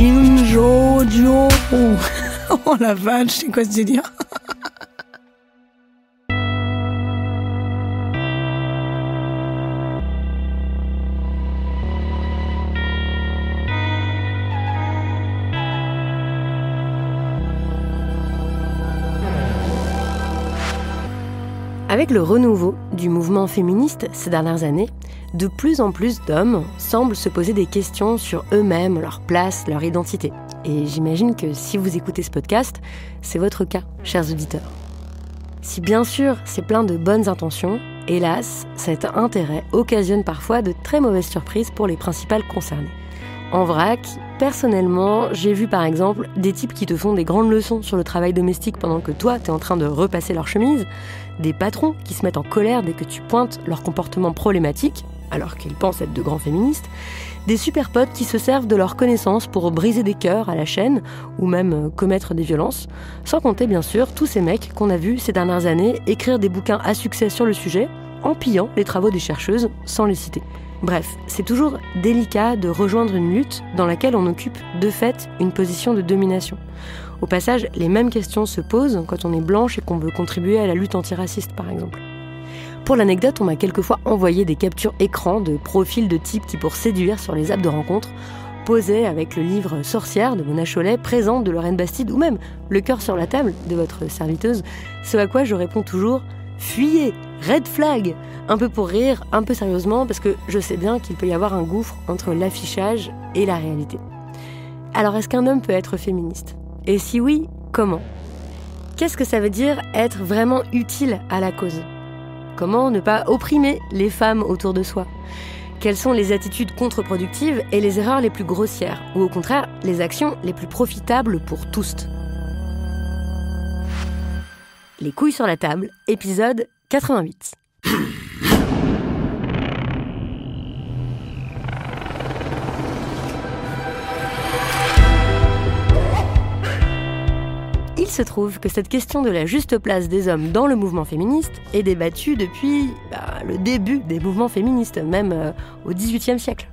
Injojo. Oh la vache, c'est quoi ce délire Avec le renouveau du mouvement féministe ces dernières années, de plus en plus d'hommes semblent se poser des questions sur eux-mêmes, leur place, leur identité. Et j'imagine que si vous écoutez ce podcast, c'est votre cas, chers auditeurs. Si bien sûr c'est plein de bonnes intentions, hélas, cet intérêt occasionne parfois de très mauvaises surprises pour les principales concernées. En vrac, personnellement, j'ai vu par exemple des types qui te font des grandes leçons sur le travail domestique pendant que toi, t'es en train de repasser leur chemise, des patrons qui se mettent en colère dès que tu pointes leur comportement problématique, alors qu'ils pensent être de grands féministes, des super potes qui se servent de leurs connaissances pour briser des cœurs à la chaîne ou même euh, commettre des violences, sans compter bien sûr tous ces mecs qu'on a vus ces dernières années écrire des bouquins à succès sur le sujet en pillant les travaux des chercheuses sans les citer. Bref, c'est toujours délicat de rejoindre une lutte dans laquelle on occupe de fait une position de domination. Au passage, les mêmes questions se posent quand on est blanche et qu'on veut contribuer à la lutte antiraciste, par exemple. Pour l'anecdote, on m'a quelquefois envoyé des captures écran de profils de types qui, pour séduire sur les apps de rencontre, posaient avec le livre Sorcière de Mona Cholet, présente de Lorraine Bastide, ou même Le cœur sur la table de votre serviteuse, ce à quoi je réponds toujours Fuyez Red flag Un peu pour rire, un peu sérieusement, parce que je sais bien qu'il peut y avoir un gouffre entre l'affichage et la réalité. Alors, est-ce qu'un homme peut être féministe et si oui, comment Qu'est-ce que ça veut dire être vraiment utile à la cause Comment ne pas opprimer les femmes autour de soi Quelles sont les attitudes contre-productives et les erreurs les plus grossières Ou au contraire, les actions les plus profitables pour tous Les couilles sur la table, épisode 88. Il se trouve que cette question de la juste place des hommes dans le mouvement féministe est débattue depuis bah, le début des mouvements féministes, même euh, au XVIIIe siècle.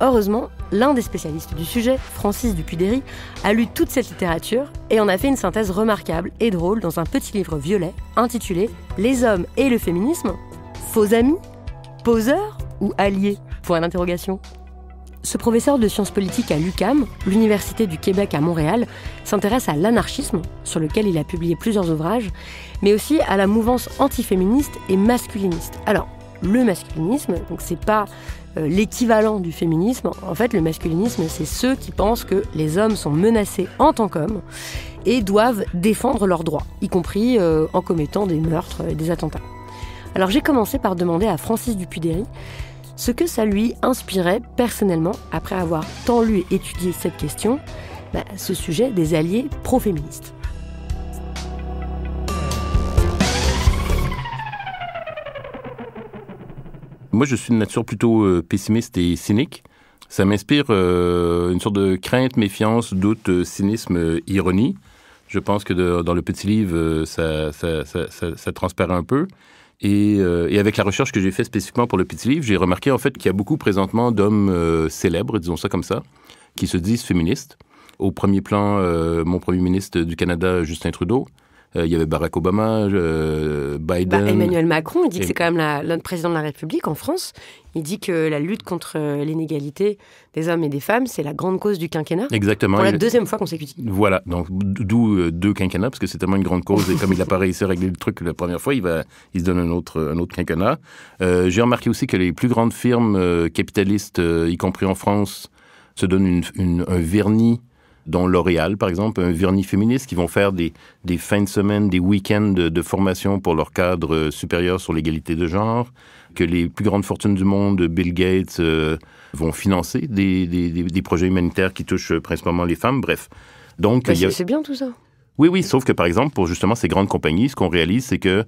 Heureusement, l'un des spécialistes du sujet, Francis dupuy a lu toute cette littérature et en a fait une synthèse remarquable et drôle dans un petit livre violet intitulé Les hommes et le féminisme Faux amis Poseurs ou alliés Point d'interrogation ce professeur de sciences politiques à l'UCAM, l'Université du Québec à Montréal, s'intéresse à l'anarchisme, sur lequel il a publié plusieurs ouvrages, mais aussi à la mouvance antiféministe et masculiniste. Alors, le masculinisme, donc c'est pas euh, l'équivalent du féminisme. En fait, le masculinisme, c'est ceux qui pensent que les hommes sont menacés en tant qu'hommes et doivent défendre leurs droits, y compris euh, en commettant des meurtres et des attentats. Alors j'ai commencé par demander à Francis Dupudéry ce que ça lui inspirait personnellement après avoir tant lu et étudié cette question, bah, ce sujet des alliés pro-féministes. Moi, je suis de nature plutôt euh, pessimiste et cynique. Ça m'inspire euh, une sorte de crainte, méfiance, doute, euh, cynisme, ironie. Je pense que dans le petit livre, ça, ça, ça transparaît un peu. Euh, et, avec la recherche que j'ai faite spécifiquement pour le petit livre, j'ai remarqué en fait qu'il y a beaucoup présentement d'hommes euh, célèbres, disons ça comme ça, qui se disent féministes. Au premier plan, euh, mon premier ministre du Canada, Justin Trudeau, euh, il y avait Barack Obama, euh, Biden. Bah, Emmanuel Macron, il dit que c'est quand même l'un président de la République en France. Il dit que la lutte contre euh, l'inégalité des hommes et des femmes, c'est la grande cause du quinquennat. Exactement. Pour la deuxième fois consécutive. Voilà, donc d'où deux quinquennats, parce que c'est tellement une grande cause. Et comme il n'a pas réussi à régler le truc la première fois, il, va, il se donne un autre, autre quinquennat. J'ai remarqué aussi que les plus grandes firmes capitalistes, y compris en France, se donnent un vernis dont L'Oréal, par exemple, un vernis féministe, qui vont faire des, fins de semaine, des week-ends de, formation pour leur cadre euh, supérieur sur l'égalité de genre, que les plus grandes fortunes du monde, Bill Gates, euh, vont financer des, projets humanitaires qui touchent principalement les femmes, bref. Donc, bah, c'est bien tout ça. Oui, oui, sauf que par exemple, pour justement ces grandes compagnies, ce qu'on réalise, c'est que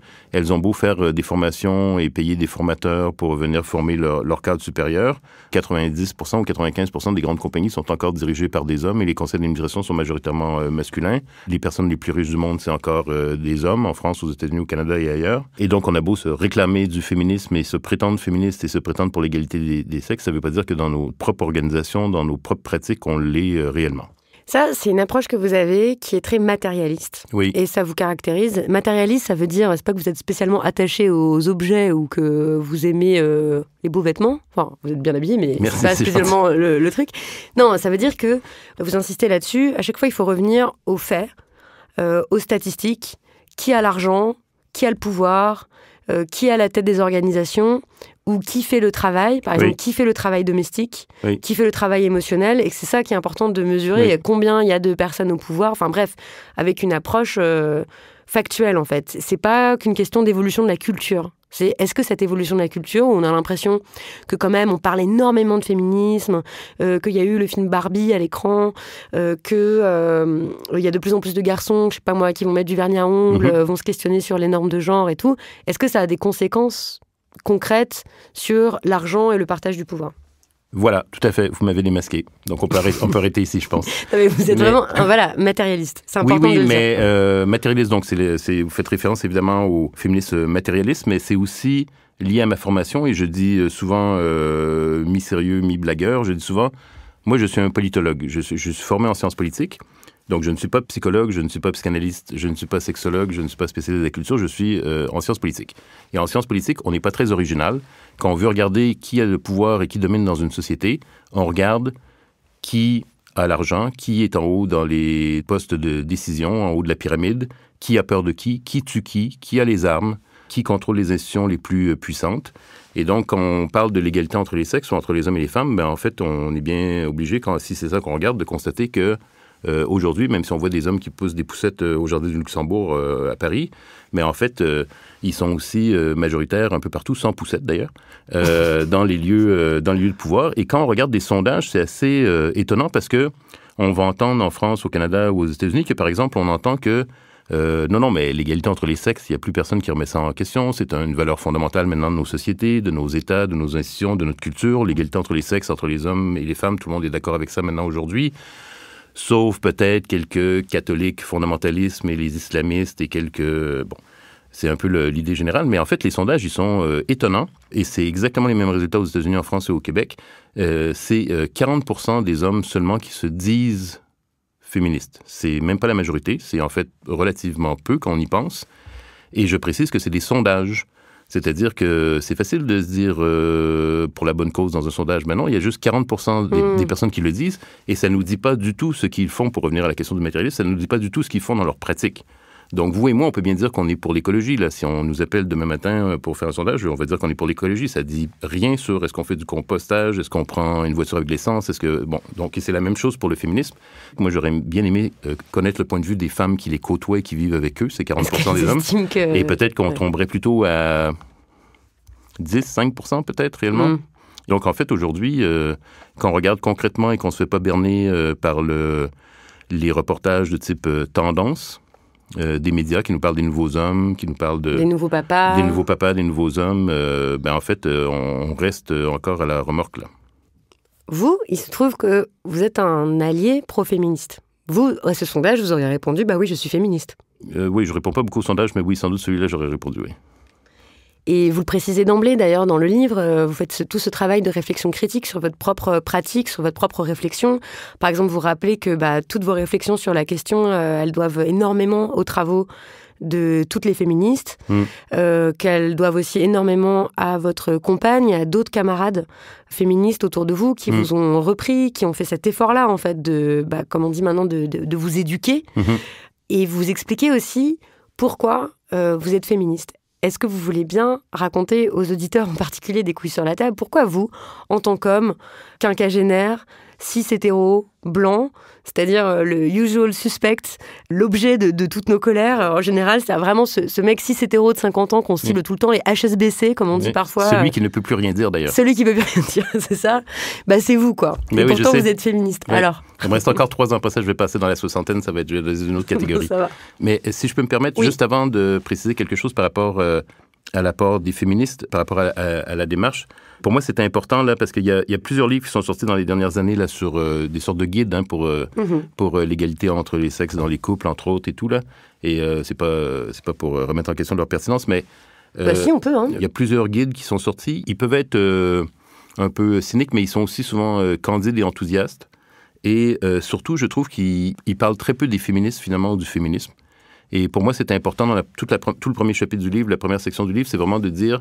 ont beau faire euh, des formations et payer des formateurs pour venir former leur, cadre supérieur, 90% ou 95% des grandes compagnies sont encore dirigées par des hommes et les conseils d'administration sont majoritairement euh, masculins. Les personnes les plus riches du monde, c'est encore euh, des hommes en France, aux États-Unis, au Canada et ailleurs. Et donc, on a beau se réclamer du féminisme et se prétendre féministe et se prétendre pour l'égalité des, sexes, ça ne veut pas dire que dans nos propres organisations, dans nos propres pratiques, on l'est réellement. Ça, c'est une approche que vous avez qui est très matérialiste. Oui. Et ça vous caractérise. Matérialiste, ça veut dire, c'est pas que vous êtes spécialement attaché aux objets ou que vous aimez euh, les beaux vêtements. Enfin, vous êtes bien habillé, mais c'est pas spécialement euh, le, truc. Non, ça veut dire que vous insistez là-dessus. À chaque fois, il faut revenir aux faits, euh, aux statistiques. Qui a l'argent Qui a le pouvoir Qui Qui à la tête des organisations ou qui fait le travail, par exemple, qui fait le travail domestique, qui fait le travail émotionnel, et c'est ça qui est important de mesurer combien il y a de personnes au pouvoir, enfin bref, avec une approche euh, factuelle en fait. C'est pas qu'une question d'évolution de la culture. C'est est-ce que cette évolution de la culture, où on a l'impression que quand même on parle énormément de féminisme, euh, qu'il y a eu le film Barbie à l'écran, euh, que qu'il y a de plus en plus de garçons, je sais pas moi, qui vont mettre du vernis à ongles, mhm. vont se questionner sur les normes de genre et tout, est-ce que ça a des conséquences concrète sur l'argent et le partage du pouvoir. Voilà, tout à fait. Vous m'avez démasqué. Donc on peut, arrêter, on peut arrêter ici, je pense. vous êtes vraiment voilà, matérialiste. C'est important. Oui, oui, mais euh, matérialiste, donc c'est, vous faites référence évidemment au féministe matérialiste, mais c'est aussi lié à ma formation. Et je dis euh, souvent, euh, mi-sérieux, mi-blagueur, je dis souvent, moi je suis un politologue. Je je suis formé en sciences politiques. Donc je ne suis pas psychologue, je ne suis pas psychanalyste, je ne suis pas sexologue, je ne suis pas spécialiste de la culture, je suis euh, en sciences politiques. Et en sciences politiques, on n'est pas très original. Quand on veut regarder qui a le pouvoir et qui domine dans une société, on regarde qui a l'argent, qui est en haut dans les postes de décision, en haut de la pyramide, qui a peur de qui, qui tue qui, qui a les armes, qui contrôle les institutions les plus euh, puissantes. Et donc, quand on parle de l'égalité entre les sexes ou entre les hommes et les femmes, ben, en fait, on est bien obligé, quand, si c'est ça qu'on regarde, de constater que euh, aujourd'hui, même si on voit des hommes qui poussent des poussettes euh, aujourd'hui du Luxembourg euh, à Paris, mais en fait, ils sont aussi majoritaires un peu partout, sans poussettes d'ailleurs, dans, les lieux, dans les lieux de pouvoir. Et quand on regarde des sondages, c'est assez étonnant parce que on va entendre en France, au Canada ou aux États-Unis que, par exemple, on entend que non, non, mais l'égalité entre les sexes, il n'y a plus personne qui remet ça en question. C'est une valeur fondamentale maintenant de nos sociétés, de nos États, de nos institutions, de notre culture. L'égalité entre les sexes, entre les hommes et les femmes, tout le monde est d'accord avec ça maintenant aujourd'hui sauf peut-être quelques catholiques fondamentalistes et les islamistes et quelques... Euh, bon, c'est un peu l'idée générale, mais en fait, les sondages, ils sont euh, étonnants, et c'est exactement les mêmes résultats aux États-Unis, en France et au Québec. Euh, c'est 40% des hommes seulement qui se disent féministes. C'est même pas la majorité, c'est en fait relativement peu qu'on y pense. Et je précise que c'est des sondages. C'est-à-dire que c'est facile de se dire euh, pour la bonne cause dans un sondage, Maintenant, il y a juste 40 hmm. des, personnes qui le disent, et ça ne nous dit pas du tout ce qu'ils font, pour revenir à la question du matérialisme, ça ne nous dit pas du tout ce qu'ils font dans leur pratique. Donc, vous et moi, on peut bien dire qu'on est pour l'écologie. Là, si on nous appelle demain matin euh, pour faire un sondage, on va dire qu'on est pour l'écologie. Ça dit rien sur est-ce qu'on fait du compostage, est-ce qu'on prend une voiture avec l'essence, est-ce que bon. Donc, c'est la même chose pour le féminisme. Moi, j'aurais bien aimé euh, connaître le point de vue des femmes qui les côtoient qui vivent avec eux, c'est 40% des hommes. Et peut-être qu'on tomberait plutôt à 10, 5 peut-être réellement. Mm. Donc, en fait, aujourd'hui, euh, quand on regarde concrètement et qu'on se fait pas berner par le les reportages de type tendance, euh, des médias qui nous parlent des nouveaux hommes, qui nous parlent de... Des nouveaux papas. Des nouveaux papas, des nouveaux hommes. Euh, ben en fait, euh, on, reste encore à la remorque là. Vous, il se trouve que vous êtes un allié pro-féministe. Vous, à ce sondage, vous auriez répondu, bah oui, je suis féministe. oui, je réponds pas beaucoup au sondage, mais oui, sans doute celui-là, j'aurais répondu oui. Et vous le précisez d'emblée, d'ailleurs, dans le livre, euh, vous faites tout ce travail de réflexion critique sur votre propre pratique, sur votre propre réflexion. Par exemple, vous rappelez que bah, toutes vos réflexions sur la question, euh, elles doivent énormément aux travaux de toutes les féministes, mm. euh, qu'elles doivent aussi énormément à votre compagne, à d'autres camarades féministes autour de vous qui mm. vous ont repris, qui ont fait cet effort-là, en fait, de, bah, comme on dit maintenant, de, vous éduquer. Mm-hmm. Et vous expliquer aussi pourquoi vous êtes féministe. Est-ce que vous voulez bien raconter aux auditeurs, en particulier des couilles sur la table, pourquoi vous, en tant qu'homme, quinquagénaire, cis hétéros, blancs, c'est-à-dire euh, le usual suspect, l'objet de, toutes nos colères. En général, c'est vraiment ce, mec cis hétéro de 50 ans qu'on cible tout le temps, et HSBC, comme on dit parfois. Celui qui ne peut plus rien dire d'ailleurs. Celui qui ne peut plus rien dire, c'est ça Bah c'est vous quoi. Mais Et pourtant vous êtes féministe. Alors. Il me reste encore trois ans, après ça je vais passer dans la soixantaine, ça va être une autre catégorie. Mais euh, si je peux me permettre, juste avant de préciser quelque chose par rapport euh, à l'apport des féministes par rapport à, la démarche. Pour moi, c'est important là parce qu'il y, a plusieurs livres qui sont sortis dans les dernières années là sur euh, des sortes de guides hein, pour euh, mm-hmm. pour euh, l'égalité entre les sexes dans les couples, entre autres et tout là. Et c'est pas c'est pas pour remettre en question leur pertinence, mais bah, on peut. Hein. Il y a plusieurs guides qui sont sortis. Ils peuvent être un peu cyniques, mais ils sont aussi souvent candides et enthousiastes. Et surtout, je trouve qu'ils parlent très peu des féministes finalement ou du féminisme. Et pour moi, c'était important dans toute la, tout le premier chapitre du livre, la première section du livre, c'est vraiment de dire,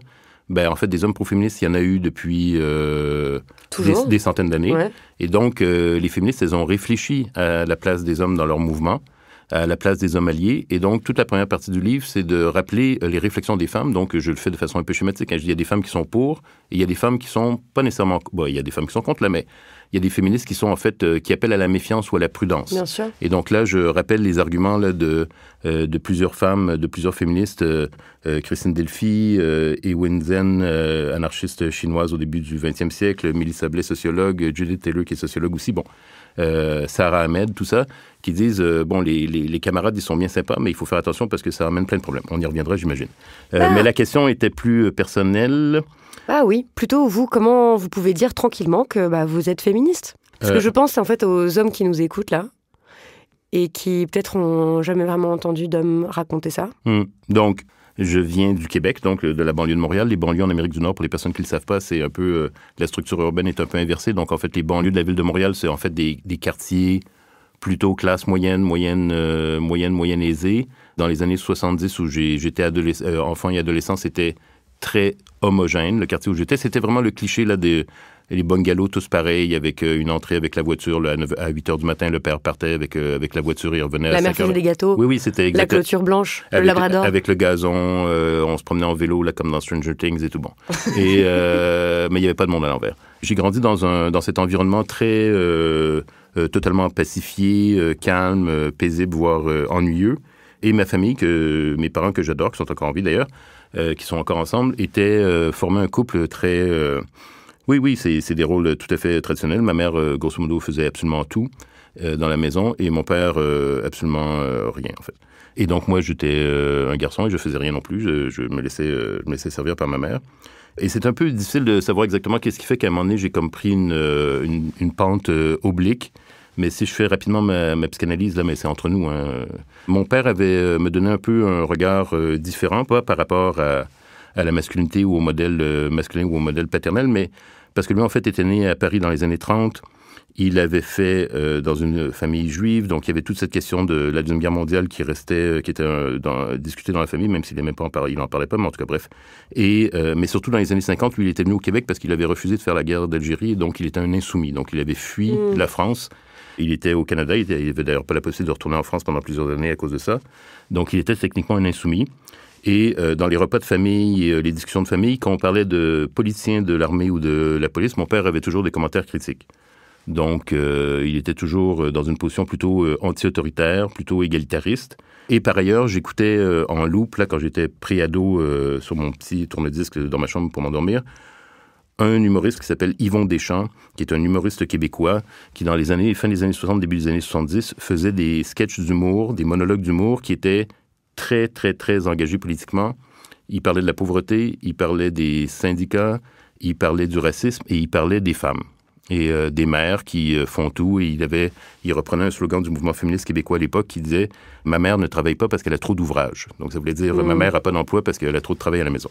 ben, en fait, des hommes pro-féministes, il y en a eu depuis euh, des, centaines d'années. Et donc, euh, les féministes, elles ont réfléchi à la place des hommes dans leur mouvement à la place des hommes alliés. Et donc, toute la première partie du livre, c'est de rappeler euh, les réflexions des femmes. Donc, je le fais de façon un peu schématique. Hein. il y a des femmes qui sont pour, et il y a des femmes qui sont pas nécessairement... Bon, il y a des femmes qui sont contre, là, mais il y a des féministes qui sont en fait euh, qui appellent à la méfiance ou à la prudence. Bien sûr. Et donc là, je rappelle les arguments là, de, euh, de plusieurs femmes, de plusieurs féministes, euh, Christine Delphi, Ewen Zhen, anarchiste chinoise au début du XXe siècle, Mélissa Blais, sociologue, Judith Taylor qui est sociologue aussi. Bon, Sarah Ahmed, tout ça, qui disent bon, les, les, camarades, ils sont bien sympas, mais il faut faire attention parce que ça amène plein de problèmes. On y reviendra, j'imagine. Ah. Mais la question était plus personnelle. Ah oui, plutôt vous, comment vous pouvez dire tranquillement que bah, vous êtes féministe Parce que euh. je pense en fait aux hommes qui nous écoutent là et qui peut-être ont jamais vraiment entendu d'hommes raconter ça. Hmm. Donc, je viens du Québec, donc euh, de la banlieue de Montréal. Les banlieues en Amérique du Nord, pour les personnes qui ne le savent pas, c'est un peu. Euh, la structure urbaine est un peu inversée. Donc, en fait, les banlieues de la ville de Montréal, c'est en fait des, quartiers plutôt classe moyenne, moyenne, moyenne, moyenne aisée. Dans les années 70, où j'étais enfant et adolescent, c'était très homogène, le quartier où j'étais. C'était vraiment le cliché là, des les bungalows tous pareils, avec euh, une entrée avec la voiture. à, 8 h du matin, le père partait avec, euh, avec la voiture, il revenait à 5 h La des gâteaux. Oui, oui, c'était La clôture blanche, le labrador. Avec le gazon, euh, on se promenait en vélo, là, comme dans Stranger Things et tout bon. Et, mais il n'y avait pas de monde à l'envers. J'ai grandi dans, dans cet environnement très. totalement pacifié, calme, paisible, voire ennuyeux. Et ma famille, que, mes parents que j'adore, qui sont encore en vie d'ailleurs, euh, qui sont encore ensemble, étaient euh, formés un couple très... Euh, oui, oui, c'est des rôles tout à fait traditionnels. Ma mère, grosso modo, faisait absolument tout dans la maison et mon père, absolument rien, en fait. Et donc moi, j'étais un garçon et je faisais rien non plus. Je, me, laissais, me laissais servir par ma mère. Et c'est un peu difficile de savoir exactement qu'est-ce qui fait qu'à un moment donné, j'ai comme pris une, une, pente oblique mais si je fais rapidement ma, psychanalyse, là, mais c'est entre nous. Hein. Mon père avait euh, me donné un peu un regard euh, différent, pas par rapport à, la masculinité ou au modèle euh, masculin ou au modèle paternel, mais parce que lui, en fait, était né à Paris dans les années 30. Il avait fait dans une famille juive, donc il y avait toute cette question de la Deuxième Guerre mondiale qui restait, qui était dans, discutée dans la famille, même s'il n'en parlait pas, mais en tout cas, bref. Et, mais surtout dans les années 50, lui, il était venu au Québec parce qu'il avait refusé de faire la guerre d'Algérie, donc il était un insoumis. Donc il avait fui mm. la France il était au Canada, il n'avait d'ailleurs pas la possibilité de retourner en France pendant plusieurs années à cause de ça. Donc il était techniquement un insoumis. Et euh, dans les repas de famille, euh, les discussions de famille, quand on parlait de politiciens de l'armée ou de la police, mon père avait toujours des commentaires critiques. Donc, euh, il était toujours dans une position plutôt anti-autoritaire, plutôt égalitariste. Et par ailleurs, j'écoutais en loupe, là, quand j'étais pré-ado, sur mon petit tourne-disque dans ma chambre pour m'endormir, un humoriste qui s'appelle Yvon Deschamps, qui est un humoriste québécois, qui dans les années, fin des années 60, début des années 70, faisait des sketchs d'humour, des monologues d'humour qui étaient très, très, très engagés politiquement. Il parlait de la pauvreté, il parlait des syndicats, il parlait du racisme et il parlait des femmes et euh, des mères qui euh, font tout. Et il, avait, il reprenait un slogan du mouvement féministe québécois à l'époque qui disait Ma mère ne travaille pas parce qu'elle a trop d'ouvrage. Donc ça voulait dire mmh. Ma mère n'a pas d'emploi parce qu'elle a trop de travail à la maison.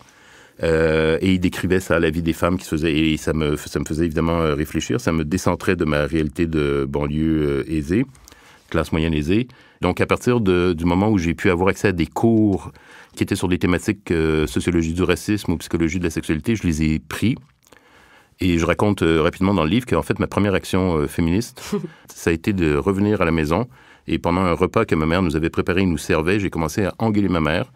Euh, et il décrivait ça, à la vie des femmes qui se faisait, et ça me, ça me faisait évidemment euh, réfléchir, ça me décentrait de ma réalité de banlieue euh, aisée, classe moyenne aisée. Donc à partir du moment où j'ai pu avoir accès à des cours qui étaient sur des thématiques sociologie du racisme ou psychologie de la sexualité, je les ai pris. Et je raconte rapidement dans le livre qu'en fait, ma première action féministe, ça a été de revenir à la maison. Et pendant un repas que ma mère nous avait préparé, il nous servait, j'ai commencé à engueuler ma mère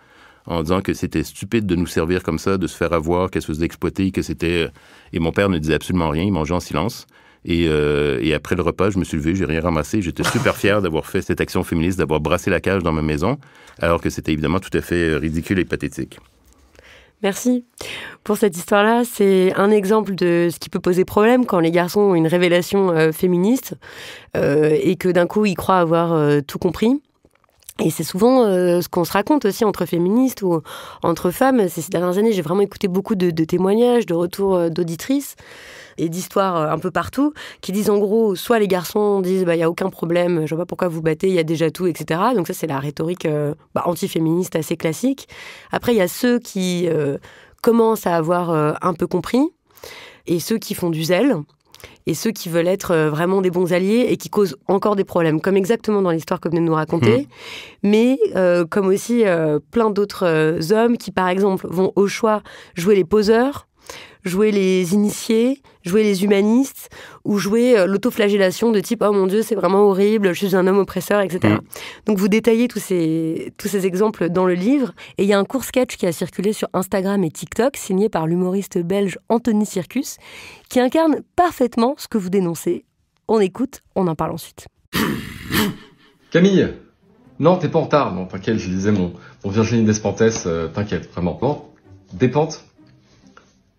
en disant que c'était stupide de nous servir comme ça, de se faire avoir, qu'elle se faisait exploiter, que c'était... Euh, et mon père ne disait absolument rien, il mangeait en silence. Euh, et, après le repas, je me suis levé, j'ai rien ramassé. J'étais super fier d'avoir fait cette action féministe, d'avoir brassé la cage dans ma maison, alors que c'était évidemment tout à fait euh, ridicule et pathétique. Merci. Pour cette histoire-là, c'est un exemple de ce qui peut poser problème quand les garçons ont une révélation féministe et que d'un coup ils croient avoir tout compris. Et c'est souvent euh, ce qu'on se raconte aussi entre féministes ou entre femmes. Ces dernières années, j'ai vraiment écouté beaucoup de, témoignages, de retours euh, d'auditrices et d'histoires euh, un peu partout qui disent en gros, soit les garçons disent bah il y a aucun problème, je vois pas pourquoi vous battez, il y a déjà tout, etc. Donc ça c'est la rhétorique bah, anti-féministe assez classique. Après il y a ceux qui commencent à avoir un peu compris et ceux qui font du zèle et ceux qui veulent être euh, vraiment des bons alliés et qui causent encore des problèmes, comme exactement dans l'histoire que vous de nous raconter, mhm. mais euh, comme aussi euh, plein d'autres hommes qui, par exemple, vont au choix jouer les poseurs jouer les initiés, jouer les humanistes, ou jouer euh, l'autoflagellation de type ⁇ Oh mon Dieu, c'est vraiment horrible, je suis un homme oppresseur, etc. Mm. Donc vous détaillez tous ces, tous ces exemples dans le livre, et il y a un court sketch qui a circulé sur Instagram et TikTok, signé par l'humoriste belge Anthony Circus, qui incarne parfaitement ce que vous dénoncez. On écoute, on en parle ensuite. Camille non, t'es pas en retard. Non, t'inquiète, je disais mon, Virginie Despentes, euh, t'inquiète, vraiment. Bon, dépente,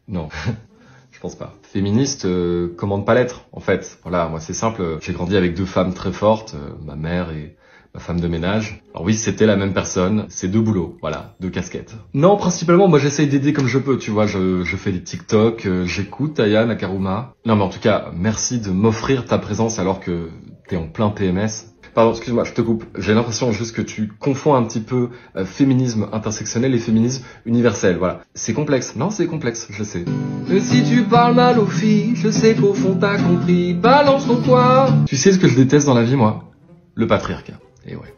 non. Je pense pas. Féministe, euh, commande pas l'être, en fait. Voilà, moi c'est simple. J'ai grandi avec deux femmes très fortes, euh, ma mère et ma femme de ménage. Alors oui, c'était la même personne, c'est deux boulots, voilà, deux casquettes. Non, principalement, moi j'essaye d'aider comme je peux, tu vois, je, fais des TikTok, euh, j'écoute Aya Nakaruma. Non mais en tout cas, merci de m'offrir ta présence alors que t'es en plein PMS. Pardon, excuse-moi, je te coupe. J'ai l'impression juste que tu confonds un petit peu euh, féminisme intersectionnel et féminisme universel. Voilà. C'est complexe. Non, c'est complexe, je sais. Mais si tu parles mal aux filles, je sais qu'au fond t'as compris. Balance ton toi Tu sais ce que je déteste dans la vie, moi Le patriarcat. Et eh ouais.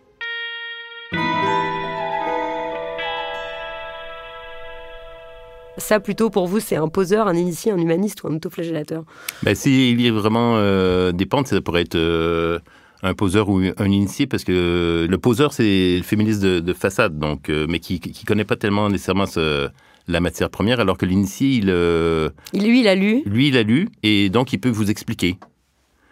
Ça, plutôt pour vous, c'est un poseur, un initié, un humaniste ou un autoflagellateur ben, Si il y a vraiment euh, des pentes, ça pourrait être. Euh, un poseur ou un initié parce que le poseur c'est le féministe de, façade donc euh, mais qui qui connaît pas tellement nécessairement la matière première alors que l'initié il euh, lui il a lu lui il a lu et donc il peut vous expliquer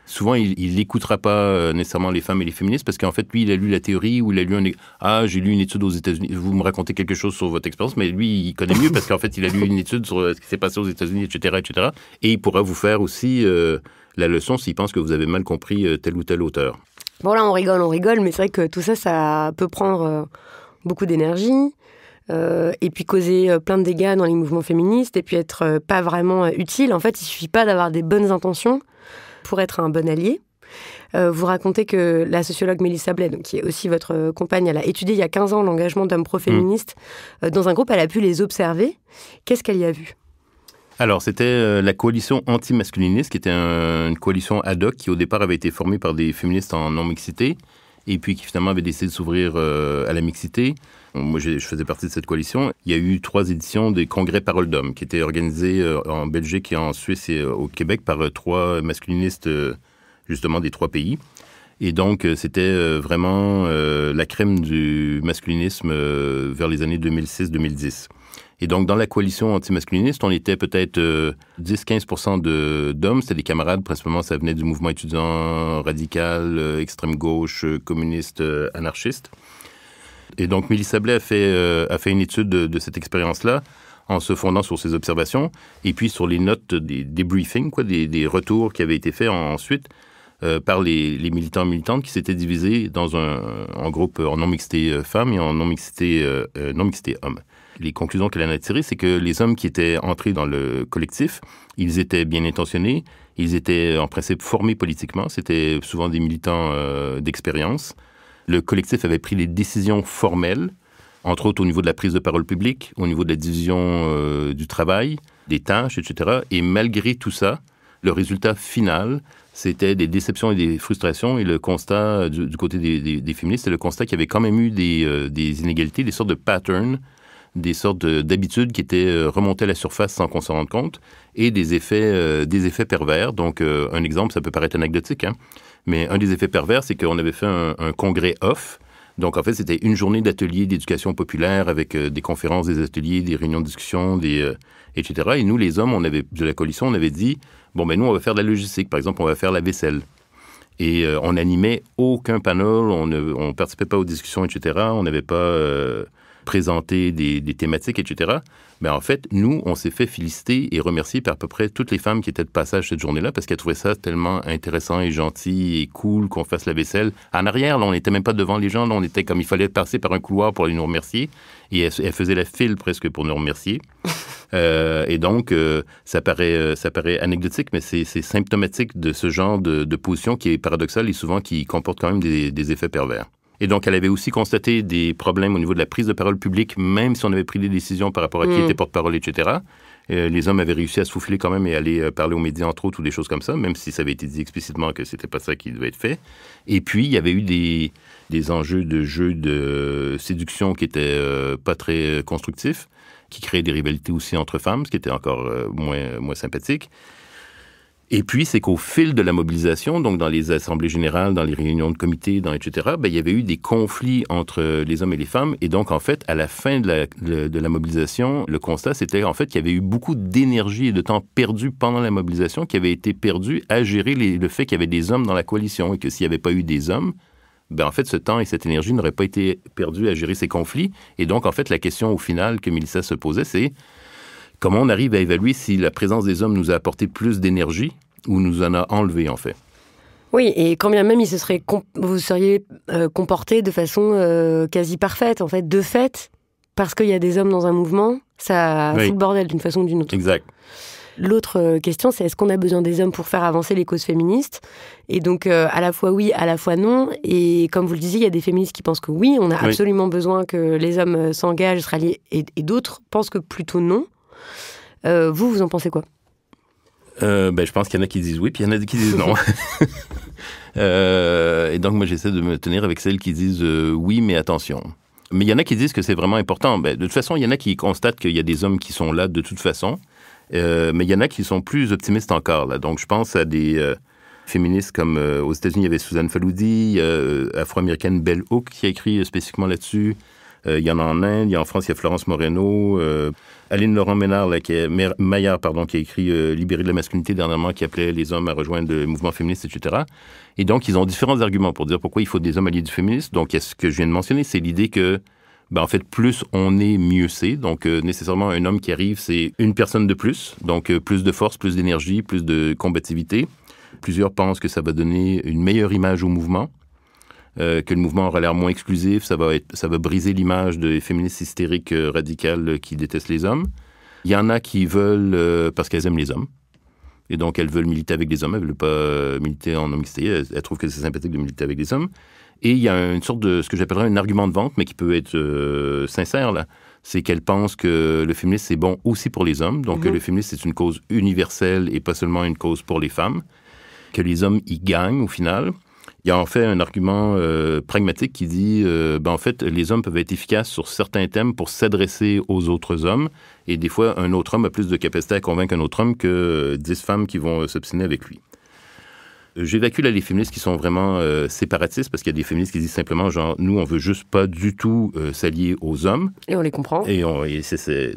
souvent, il n'écoutera pas euh, nécessairement les femmes et les féministes parce qu'en fait, lui, il a lu la théorie ou il a lu un... Ah, j'ai lu une étude aux États-Unis. Vous me racontez quelque chose sur votre expérience, mais lui, il connaît mieux parce qu'en fait, il a lu une étude sur ce qui s'est passé aux États-Unis, etc., etc. Et il pourra vous faire aussi la leçon s'il pense que vous avez mal compris euh, tel ou tel auteur. Bon là on rigole, on rigole, mais c'est vrai que tout ça, ça peut prendre euh, beaucoup d'énergie. Euh, et puis causer plein de dégâts dans les mouvements féministes et puis être pas vraiment utile. En fait, il suffit pas d'avoir des bonnes intentions pour être un bon allié. vous racontez que la sociologue Mélissa Blais, qui est aussi votre compagne, elle a étudié il y a 15 ans l'engagement d'hommes pro-féministes. Mm. dans un groupe, elle a pu les observer. Qu'est-ce qu'elle y a vu alors, c'était euh, la coalition anti-masculiniste, qui était une coalition ad hoc qui, au départ, avait été formée par des féministes en non-mixité, et puis qui finalement avait décidé de s'ouvrir euh, à la mixité. Moi, je faisais partie de cette coalition. Il y a eu trois éditions des congrès Parole d'Hommes, qui étaient organisés euh, en Belgique et en Suisse et au Québec par trois masculinistes, justement, des trois pays. Et donc, c'était vraiment la crème du masculinisme vers les années 2006-2010. Et donc, dans la coalition anti-masculiniste, on était peut-être 10-15 euh, d'hommes. C'était des camarades, principalement, ça venait du mouvement étudiant radical, euh, extrême gauche, euh, communiste, anarchiste. Et donc, Mélissa Blais a fait, a fait une étude de, cette expérience-là en se fondant sur ses observations et puis sur les notes des, briefings, quoi, des, retours qui avaient été faits ensuite par les, les militants militantes qui s'étaient divisés dans un, en groupe en non-mixité femmes et en non-mixité hommes les conclusions qu'elle en a tirées, c'est que les hommes qui étaient entrés dans le collectif, ils étaient bien intentionnés, ils étaient en principe formés politiquement, c'était souvent des militants euh, d'expérience. Le collectif avait pris des décisions formelles, entre autres au niveau de la prise de parole publique, au niveau de la division euh, du travail, des tâches, etc. Et malgré tout ça, le résultat final, c'était des déceptions et des frustrations. Et le constat du, côté des, féministes, c'est le constat qu'il y avait quand même eu des euh, inégalités, des sortes de patterns des sortes d'habitudes qui étaient euh, remontées à la surface sans qu'on s'en rende compte, et des effets, euh, des effets pervers. Donc, euh, un exemple, ça peut paraître anecdotique, hein, mais un des effets pervers, c'est qu'on avait fait un, congrès off. Donc, en fait, c'était une journée d'ateliers d'éducation populaire avec des conférences, des ateliers, des réunions de discussion, des, etc. Et nous, les hommes, on avait, de la coalition, on avait dit, bon, ben nous, on va faire de la logistique. Par exemple, on va faire la vaisselle. Et on n'animait aucun panel, on ne on participait pas aux discussions, etc. On n'avait pas présenter des, thématiques, etc. Mais en fait, nous, on s'est fait féliciter et remercier par à peu près toutes les femmes qui étaient de passage cette journée-là parce qu'elles trouvaient ça tellement intéressant et gentil et cool qu'on fasse la vaisselle. En arrière, là, on n'était même pas devant les gens, là, on était comme il fallait passer par un couloir pour aller nous remercier. Et elle, faisaient faisait la file presque pour nous remercier. Euh, et donc, euh, ça, paraît, euh, ça paraît anecdotique, mais c'est symptomatique de ce genre de, de, position qui est paradoxale et souvent qui comporte quand même des effets pervers. Et donc, elle avait aussi constaté des problèmes au niveau de la prise de parole publique, même si on avait pris des décisions par rapport à qui mm. était porte-parole, etc. Euh, les hommes avaient réussi à souffler quand même et aller euh, parler aux médias, entre autres, ou des choses comme ça, même si ça avait été dit explicitement que c'était pas ça qui devait être fait. Et puis, il y avait eu des, enjeux de jeu de séduction qui étaient euh, pas très constructifs, qui créaient des rivalités aussi entre femmes, ce qui était encore moins sympathique. Et puis, c'est qu'au fil de la mobilisation, donc dans les assemblées générales, dans les réunions de comités, dans etc., ben, il y avait eu des conflits entre les hommes et les femmes. Et donc, en fait, à la fin de la, mobilisation, le constat, c'était en fait qu'il y avait eu beaucoup d'énergie et de temps perdu pendant la mobilisation qui avait été perdu à gérer le fait qu'il y avait des hommes dans la coalition et que s'il n'y avait pas eu des hommes, ben, en fait, ce temps et cette énergie n'auraient pas été perdus à gérer ces conflits. Et donc, en fait, la question au final que Milissa se posait, c'est Comment on arrive à évaluer si la présence des hommes nous a apporté plus d'énergie ou nous en a enlevé en fait oui, et quand bien même il se serait vous seriez euh, comporté de façon euh, quasi parfaite, en fait, de fait, parce qu'il y a des hommes dans un mouvement, ça fout le bordel d'une façon ou d'une autre. Exact. L'autre euh, question, c'est est-ce qu'on a besoin des hommes pour faire avancer les causes féministes Et donc, à la fois oui, à la fois non. Et comme vous le disiez, il y a des féministes qui pensent que oui, on a absolument besoin que les hommes s'engagent, se rallient, et d'autres pensent que plutôt non. Euh, vous, vous en pensez quoi euh, ben, Je pense qu'il y en a qui disent oui, puis il y en a qui disent non. Euh, et donc, moi, j'essaie de me tenir avec celles qui disent oui, mais attention. Mais il y en a qui disent que c'est vraiment important. Ben, de toute façon, il y en a qui constatent qu'il y a des hommes qui sont là de toute façon, mais il y en a qui sont plus optimistes encore. Là. Donc, je pense à des féministes comme aux États-Unis, il y avait Suzanne Faludi, euh, afro-américaine Belle Hook qui a écrit spécifiquement là-dessus. il y en a en Inde, il y a en France, il y a Florence Moreno. Aline Laurent Ménard, qui Maillard, pardon, qui a écrit euh, libéré de la masculinité dernièrement, qui appelait les hommes à rejoindre le mouvement féministe, etc. Et donc, ils ont différents arguments pour dire pourquoi il faut des hommes alliés du féminisme. Donc, ce que je viens de mentionner, c'est l'idée que ben, en fait, plus on est, mieux c'est. Donc, euh, nécessairement, un homme qui arrive, c'est une personne de plus. Donc, euh, plus de force, plus d'énergie, plus de combativité. Plusieurs pensent que ça va donner une meilleure image au mouvement. Euh, que le mouvement aura l'air moins exclusif, ça va, briser l'image des féministes hystériques euh, radicales euh, qui détestent les hommes. Il y en a qui veulent, parce qu'elles aiment les hommes, et donc elles veulent militer avec les hommes, elles ne veulent pas militer en homicité, elles, elles trouvent que c'est sympathique de militer avec les hommes. Et il y a une sorte de, ce que j'appellerais un argument de vente, mais qui peut être sincère, là c'est qu'elles pensent que le féminisme c'est bon aussi pour les hommes, donc que mhm. le féminisme c'est une cause universelle et pas seulement une cause pour les femmes, que les hommes y gagnent au final, il y a en fait un argument euh, pragmatique qui dit, euh, ben, en fait, les hommes peuvent être efficaces sur certains thèmes pour s'adresser aux autres hommes, et des fois, un autre homme a plus de capacité à convaincre un autre homme que euh, dix femmes qui vont s'obstiner avec lui. J'évacue les féministes qui sont vraiment euh, séparatistes parce qu'il y a des féministes qui disent simplement genre nous on veut juste pas du tout euh, s'allier aux hommes. Et on les comprend. Et,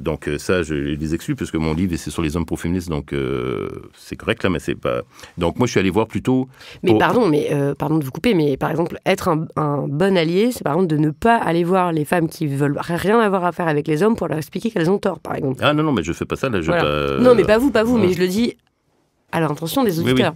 donc euh, ça je les exclue parce que mon livre c'est sur les hommes pro-féministes donc c'est correct là mais c'est pas. Donc moi je suis allé voir plutôt. Mais pardon mais pardon de vous couper mais par exemple être un, bon allié c'est par exemple de ne pas aller voir les femmes qui veulent rien avoir à faire avec les hommes pour leur expliquer qu'elles ont tort par exemple. Ah non non mais je fais pas ça là je. Non mais pas vous pas vous mais je le dis à l'intention des auditeurs.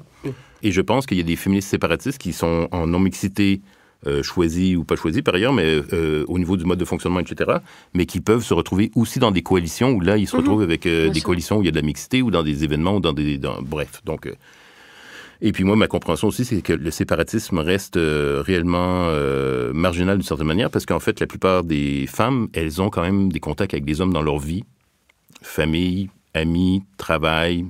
Et je pense qu'il y a des féministes séparatistes qui sont en non-mixité euh, choisie ou pas choisie par ailleurs, mais euh, au niveau du mode de fonctionnement, etc., mais qui peuvent se retrouver aussi dans des coalitions où là, ils se mhm. retrouvent avec euh, des coalitions où il y a de la mixité ou dans des événements ou dans des... bref, donc... Euh, et puis moi, ma compréhension aussi, c'est que le séparatisme reste réellement marginal d'une certaine manière, parce qu'en fait, la plupart des femmes, elles ont quand même des contacts avec des hommes dans leur vie, famille, amis, travail,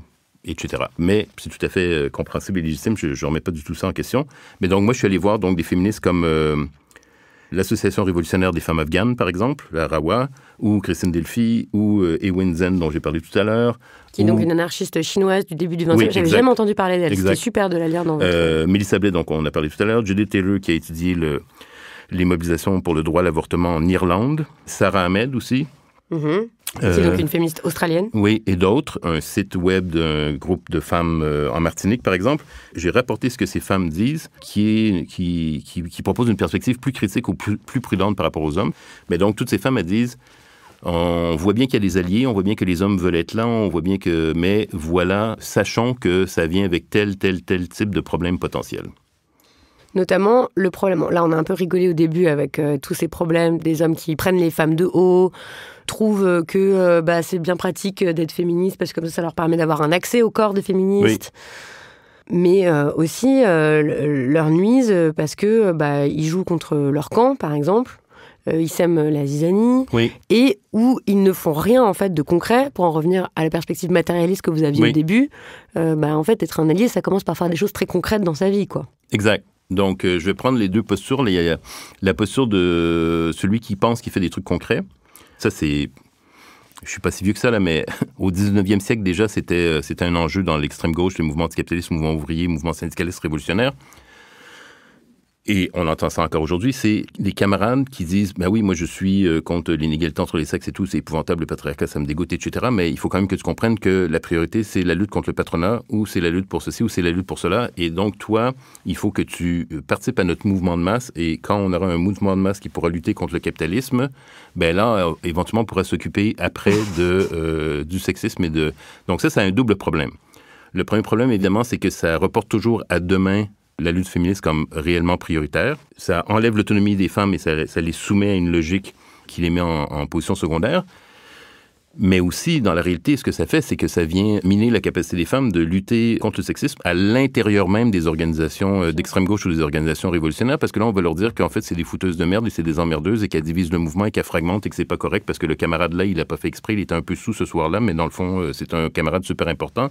etc. Mais c'est tout à fait euh, compréhensible et légitime, je ne remets pas du tout ça en question. Mais donc, moi, je suis allé voir donc, des féministes comme euh, l'Association révolutionnaire des femmes afghanes, par exemple, la Rawa, ou Christine Delphi, ou euh, Ewen Zen, dont j'ai parlé tout à l'heure. Qui est donc une anarchiste chinoise du début du XXe siècle. J'avais jamais entendu parler d'elle. C'était super de la lire dans votre... Euh, Mélissa Blais, donc on a parlé tout à l'heure. Judith Taylor, qui a étudié le... les mobilisations pour le droit à l'avortement en Irlande. Sarah Ahmed aussi. Mm-hmm. Euh, C'est donc une féministe australienne Oui, et d'autres. Un site web d'un groupe de femmes euh, en Martinique, par exemple. J'ai rapporté ce que ces femmes disent, qui, est, qui, qui, propose une perspective plus critique ou plus, prudente par rapport aux hommes. Mais donc, toutes ces femmes, elles disent on voit bien qu'il y a des alliés, on voit bien que les hommes veulent être là, on voit bien que. Mais voilà, sachons que ça vient avec tel, tel, tel type de problème potentiel. Notamment le problème. Là, on a un peu rigolé au début avec euh, tous ces problèmes des hommes qui prennent les femmes de haut trouvent que euh, bah, c'est bien pratique d'être féministe parce que comme ça, leur permet d'avoir un accès au corps des féministes. Mais euh, aussi euh, leur nuisent parce que bah, ils jouent contre leur camp, par exemple. ils sèment la zizanie, et où ils ne font rien en fait de concret pour en revenir à la perspective matérialiste que vous aviez au début. Bah, en fait, être un allié, ça commence par faire des choses très concrètes dans sa vie, quoi. Exact. Donc, je vais prendre les deux postures, la posture de celui qui pense qu'il fait des trucs concrets ça, c'est. Je suis pas si vieux que ça, là, mais au 19e siècle, déjà, euh, c'était, un enjeu dans l'extrême gauche, le mouvement capitalistes, mouvement ouvrier, mouvement syndicaliste révolutionnaire et on entend ça encore aujourd'hui, c'est les camarades qui disent Ben oui, moi je suis euh, contre l'inégalité entre les sexes et tout, c'est épouvantable, le patriarcat, ça me dégoûte, etc. Mais il faut quand même que tu comprennes que la priorité, c'est la lutte contre le patronat, ou c'est la lutte pour ceci, ou c'est la lutte pour cela. Et donc, toi, il faut que tu euh, participes à notre mouvement de masse. Et quand on aura un mouvement de masse qui pourra lutter contre le capitalisme, ben là, euh, éventuellement, on pourra s'occuper après de, du sexisme et de. Donc, ça, c'est un double problème. Le premier problème, évidemment, c'est que ça reporte toujours à demain la lutte féministe comme réellement prioritaire. Ça enlève l'autonomie des femmes et ça, les soumet à une logique qui les met en, position secondaire. Mais aussi, dans la réalité, ce que ça fait, c'est que ça vient miner la capacité des femmes de lutter contre le sexisme à l'intérieur même des organisations euh, d'extrême gauche ou des organisations révolutionnaires, parce que là, on va leur dire qu'en fait, c'est des fouteuses de merde et c'est des emmerdeuses et qu'elles divisent le mouvement et qu'elles fragmentent et que c'est pas correct parce que le camarade là, il a pas fait exprès, il était un peu sous ce soir-là, mais dans le fond, euh, c'est un camarade super important.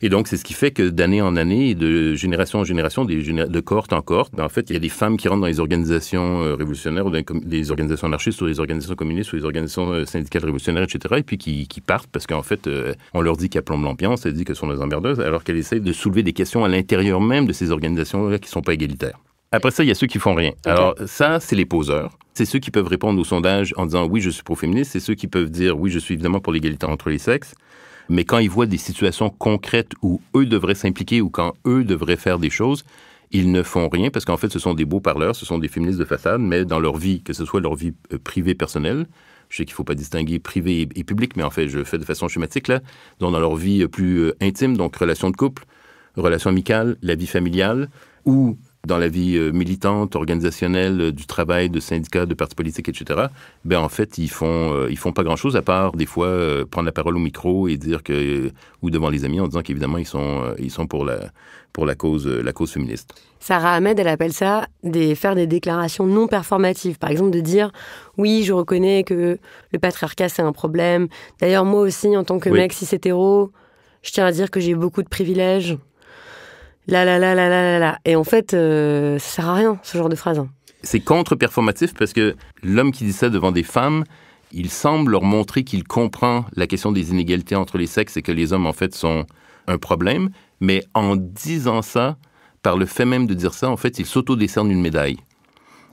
Et donc, c'est ce qui fait que d'année en année, de génération en génération, de cohorte en cohorte, ben, en fait, il y a des femmes qui rentrent dans les organisations euh, révolutionnaires ou dans les organisations anarchistes ou les organisations communistes ou les organisations euh, syndicales révolutionnaires, etc. Et puis qui, partent parce qu'en fait, euh, on leur dit qu'elles plombent l'ambiance, elles dit qu'elles sont des emmerdeuses, alors qu'elles essayent de soulever des questions à l'intérieur même de ces organisations-là qui ne sont pas égalitaires. Après ça, il y a ceux qui font rien. Alors ça, c'est les poseurs. C'est ceux qui peuvent répondre au sondage en disant oui, je suis pro-féministe. C'est ceux qui peuvent dire oui, je suis évidemment pour l'égalité entre les sexes. Mais quand ils voient des situations concrètes où eux devraient s'impliquer ou quand eux devraient faire des choses, ils ne font rien parce qu'en fait, ce sont des beaux parleurs, ce sont des féministes de façade, mais dans leur vie, que ce soit leur vie euh, privée, personnelle, je sais qu'il ne faut pas distinguer privé et, public, mais en fait, je fais de façon schématique là, dans leur vie euh, plus euh, intime, donc relation de couple, relation amicale, la vie familiale, ou dans la vie euh, militante, organisationnelle, euh, du travail, de syndicats, de partis politiques, etc., ben en fait, ils font, euh, ils font pas grand-chose à part, des fois, prendre la parole au micro et dire que, ou devant les amis en disant qu'évidemment, ils sont, ils sont pour, la, pour la, cause, la cause féministe. Sarah Ahmed, elle appelle ça des, faire des déclarations non performatives. Par exemple, de dire Oui, je reconnais que le patriarcat, c'est un problème. D'ailleurs, moi aussi, en tant que mec, mec cis-hétéro, je tiens à dire que j'ai beaucoup de privilèges là là là là là là Et en fait, ça euh, ça sert à rien ce genre de phrase. C'est contre-performatif parce que l'homme qui dit ça devant des femmes, il semble leur montrer qu'il comprend la question des inégalités entre les sexes et que les hommes en fait sont un problème. Mais en disant ça, par le fait même de dire ça, en fait, il s'auto-décerne une médaille.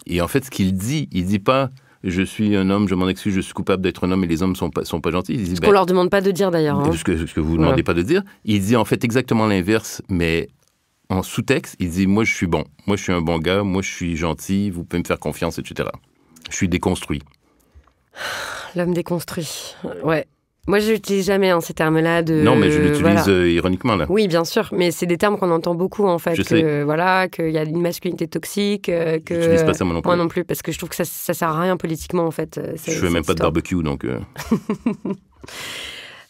Et en fait, ce qu'il dit, il dit pas je suis un homme, je m'en excuse, je suis coupable d'être un homme et les hommes sont pas, sont pas gentils. ce qu'on qu'on ben, leur demande pas de dire d'ailleurs. Hein. Ce, que, que, vous ne demandez pas de dire. Il dit en fait exactement l'inverse, mais en sous-texte, il dit Moi, je suis bon. Moi, je suis un bon gars. Moi, je suis gentil. Vous pouvez me faire confiance, etc. Je suis déconstruit. L'homme déconstruit. Ouais. Moi, je n'utilise jamais hein, ces termes-là. De... Non, mais je l'utilise euh, ironiquement, là. Oui, bien sûr. Mais c'est des termes qu'on entend beaucoup, en fait. Je que, sais. Voilà, qu'il y a une masculinité toxique. Euh, que... n'utilise pas ça, moi non plus. Moi non plus, parce que je trouve que ça, ne sert à rien politiquement, en fait. Euh, je fais même pas de barbecue, donc.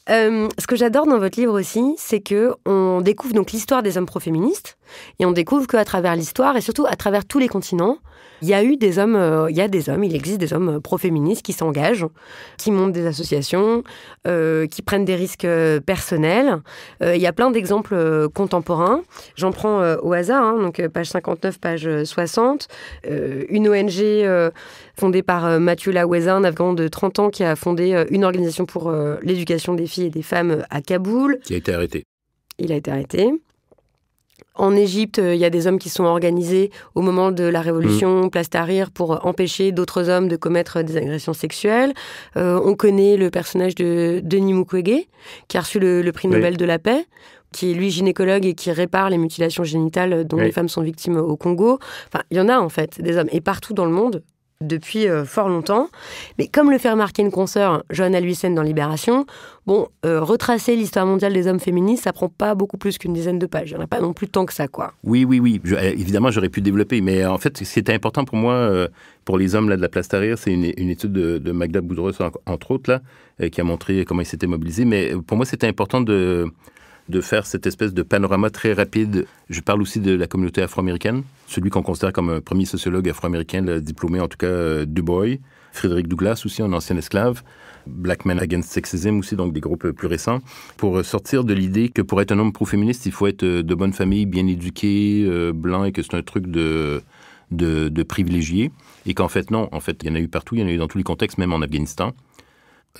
Euh, ce que j'adore dans votre livre aussi, c'est que on découvre donc l'histoire des hommes féministes et on découvre qu'à travers l'histoire et surtout à travers tous les continents, il y a eu des hommes, euh, il y a des hommes, il existe des hommes euh, pro-féministes qui s'engagent, qui montent des associations, euh, qui prennent des risques personnels. il y a plein d'exemples contemporains. J'en prends au hasard, hein, donc page 59, page 60. une ONG fondée par Mathieu Laouezin, un Afghan de 30 ans, qui a fondé une organisation pour l'éducation des filles et des femmes à Kaboul. Qui a été arrêté. Il a été arrêté en Égypte, euh, il y a des hommes qui sont organisés au moment de la révolution, mm. place Tahrir, pour empêcher d'autres hommes de commettre des agressions sexuelles. Euh, on connaît le personnage de Denis Mukwege, qui a reçu le, prix Nobel de la paix, qui est lui gynécologue et qui répare les mutilations génitales dont les femmes sont victimes au Congo. Enfin, il y en a en fait des hommes. Et partout dans le monde, depuis euh, fort longtemps. Mais comme le fait remarquer une consoeur, Johanna Luisen dans Libération, bon, euh, retracer l'histoire mondiale des hommes féministes, ça prend pas beaucoup plus qu'une dizaine de pages. Il n'y en a pas non plus tant que ça, quoi. Oui, oui, oui. Euh, évidemment, j'aurais pu développer, mais en fait, ce qui était important pour moi, pour les hommes là, de la place Tahrir, c'est une, étude de, Magda Boudreau, entre autres, là, qui a montré comment ils s'étaient mobilisés. Mais pour moi, c'était important de de faire cette espèce de panorama très rapide. Je parle aussi de la communauté afro-américaine, celui qu'on considère comme un premier sociologue afro-américain, diplômé en tout cas euh, Du Bois, Frédéric Douglas aussi, un ancien esclave, Black Men Against Sexism aussi, donc des groupes plus récents, pour sortir de l'idée que pour être un homme pro-féministe, il faut être euh, de bonne famille, bien éduqué, euh, blanc, et que c'est un truc de, de, de privilégié, et qu'en fait non, en fait il y en a eu partout, il y en a eu dans tous les contextes, même en Afghanistan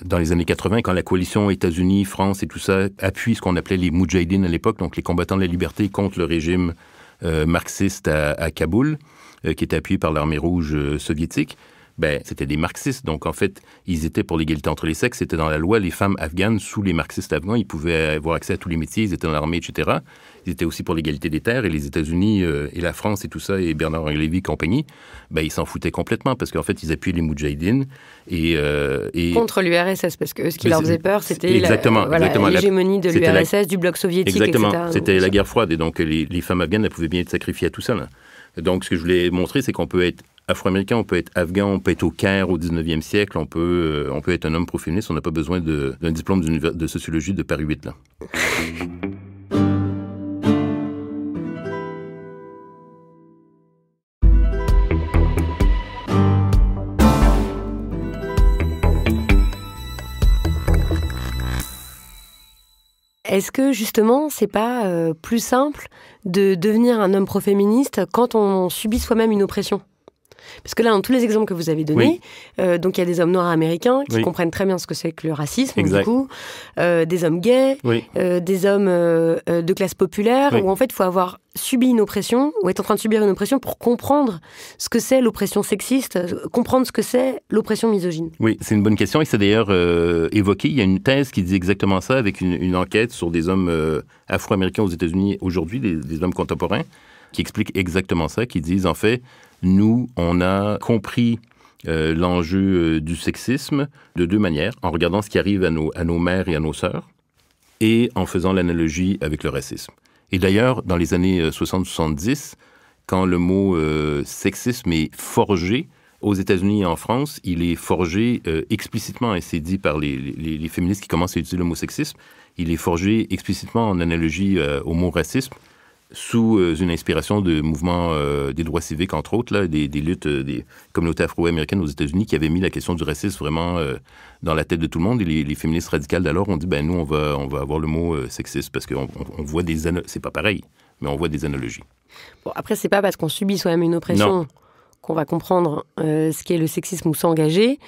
dans les années 80, quand la coalition États-Unis, France et tout ça appuie ce qu'on appelait les Mujahideen à l'époque, donc les combattants de la liberté contre le régime euh, marxiste à, Kaboul, euh, qui était appuyé par l'armée rouge euh, soviétique, ben, c'était des marxistes. Donc, en fait, ils étaient pour l'égalité entre les sexes. C'était dans la loi. Les femmes afghanes, sous les marxistes afghans, ils pouvaient avoir accès à tous les métiers. Ils étaient dans l'armée, etc. Ils étaient aussi pour l'égalité des terres. Et les États-Unis euh, et la France et tout ça, et bernard Levy, compagnie, ben, ils s'en foutaient complètement parce qu'en fait, ils appuyaient les Moudjahidines. Et, euh, Contre l'URSS, parce que ce qui leur faisait peur, c'était l'hégémonie la, de l'URSS, du bloc soviétique, exactement. C'était la guerre froide. Et donc, les, femmes afghanes, elles pouvaient bien être sacrifiées à tout ça. Donc, ce que je voulais montrer, c'est qu'on peut être afro-américain, on peut être afghan, on peut être au Caire au 19e siècle, on peut, euh, on peut être un homme pro-féministe, on n'a pas besoin d'un diplôme de sociologie de Paris 8. Là. Est-ce que justement, c'est pas euh, plus simple de devenir un homme pro-féministe quand on subit soi-même une oppression parce que là, dans tous les exemples que vous avez donnés, euh, donc il y a des hommes noirs américains qui comprennent très bien ce que c'est que le racisme, euh, des hommes gays, euh, des hommes de classe populaire, où en fait, il faut avoir subi une oppression ou être en train de subir une oppression pour comprendre ce que c'est l'oppression sexiste, comprendre ce que c'est l'oppression misogyne. Oui, c'est une bonne question et c'est d'ailleurs évoqué. Il y a une thèse qui dit exactement ça avec une, enquête sur des hommes afro-américains aux États-Unis aujourd'hui, des, hommes contemporains qui expliquent exactement ça, qui disent en fait, nous, on a compris euh, l'enjeu euh, du sexisme de deux manières, en regardant ce qui arrive à nos, mères et à nos sœurs, et en faisant l'analogie avec le racisme. Et d'ailleurs, dans les années 60-70, euh, quand le mot sexisme est forgé, aux États-Unis et en France, il est forgé explicitement, et c'est dit par les, féministes qui commencent à utiliser le mot sexisme, il est forgé explicitement en analogie au mot racisme, sous euh, une inspiration de mouvements euh, des droits civiques, entre autres, là, des, luttes euh, des communautés afro-américaines aux États-Unis qui avaient mis la question du racisme vraiment dans la tête de tout le monde. Et les, féministes radicales d'alors ont dit, ben nous, on va, on va avoir le mot sexiste parce qu'on on voit des... C'est pas pareil, mais on voit des analogies. Bon, après, c'est pas parce qu'on subit soi-même une oppression qu'on va comprendre ce qu'est le sexisme ou s'engager.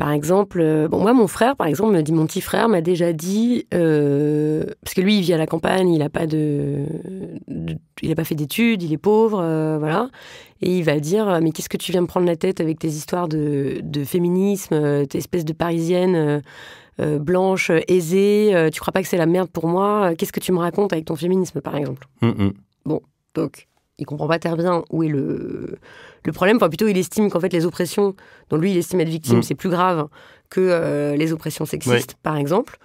Par exemple, euh, bon, moi, mon frère, par exemple, me dit, mon petit frère m'a déjà dit, euh, parce que lui, il vit à la campagne, il n'a pas de, il a pas fait d'études, il est pauvre, euh, voilà. Et il va dire, mais qu'est-ce que tu viens me prendre la tête avec tes histoires de, de féminisme, tes espèces de parisienne blanches blanche, aisée, tu crois pas que c'est la merde pour moi Qu'est-ce que tu me racontes avec ton féminisme, par exemple mm, mm. Bon, donc, il comprend pas très bien où est le, le problème. Enfin, plutôt, il estime qu'en fait, les oppressions dont lui, il estime être victime, mm. c'est plus grave que euh, les oppressions sexistes, par exemple.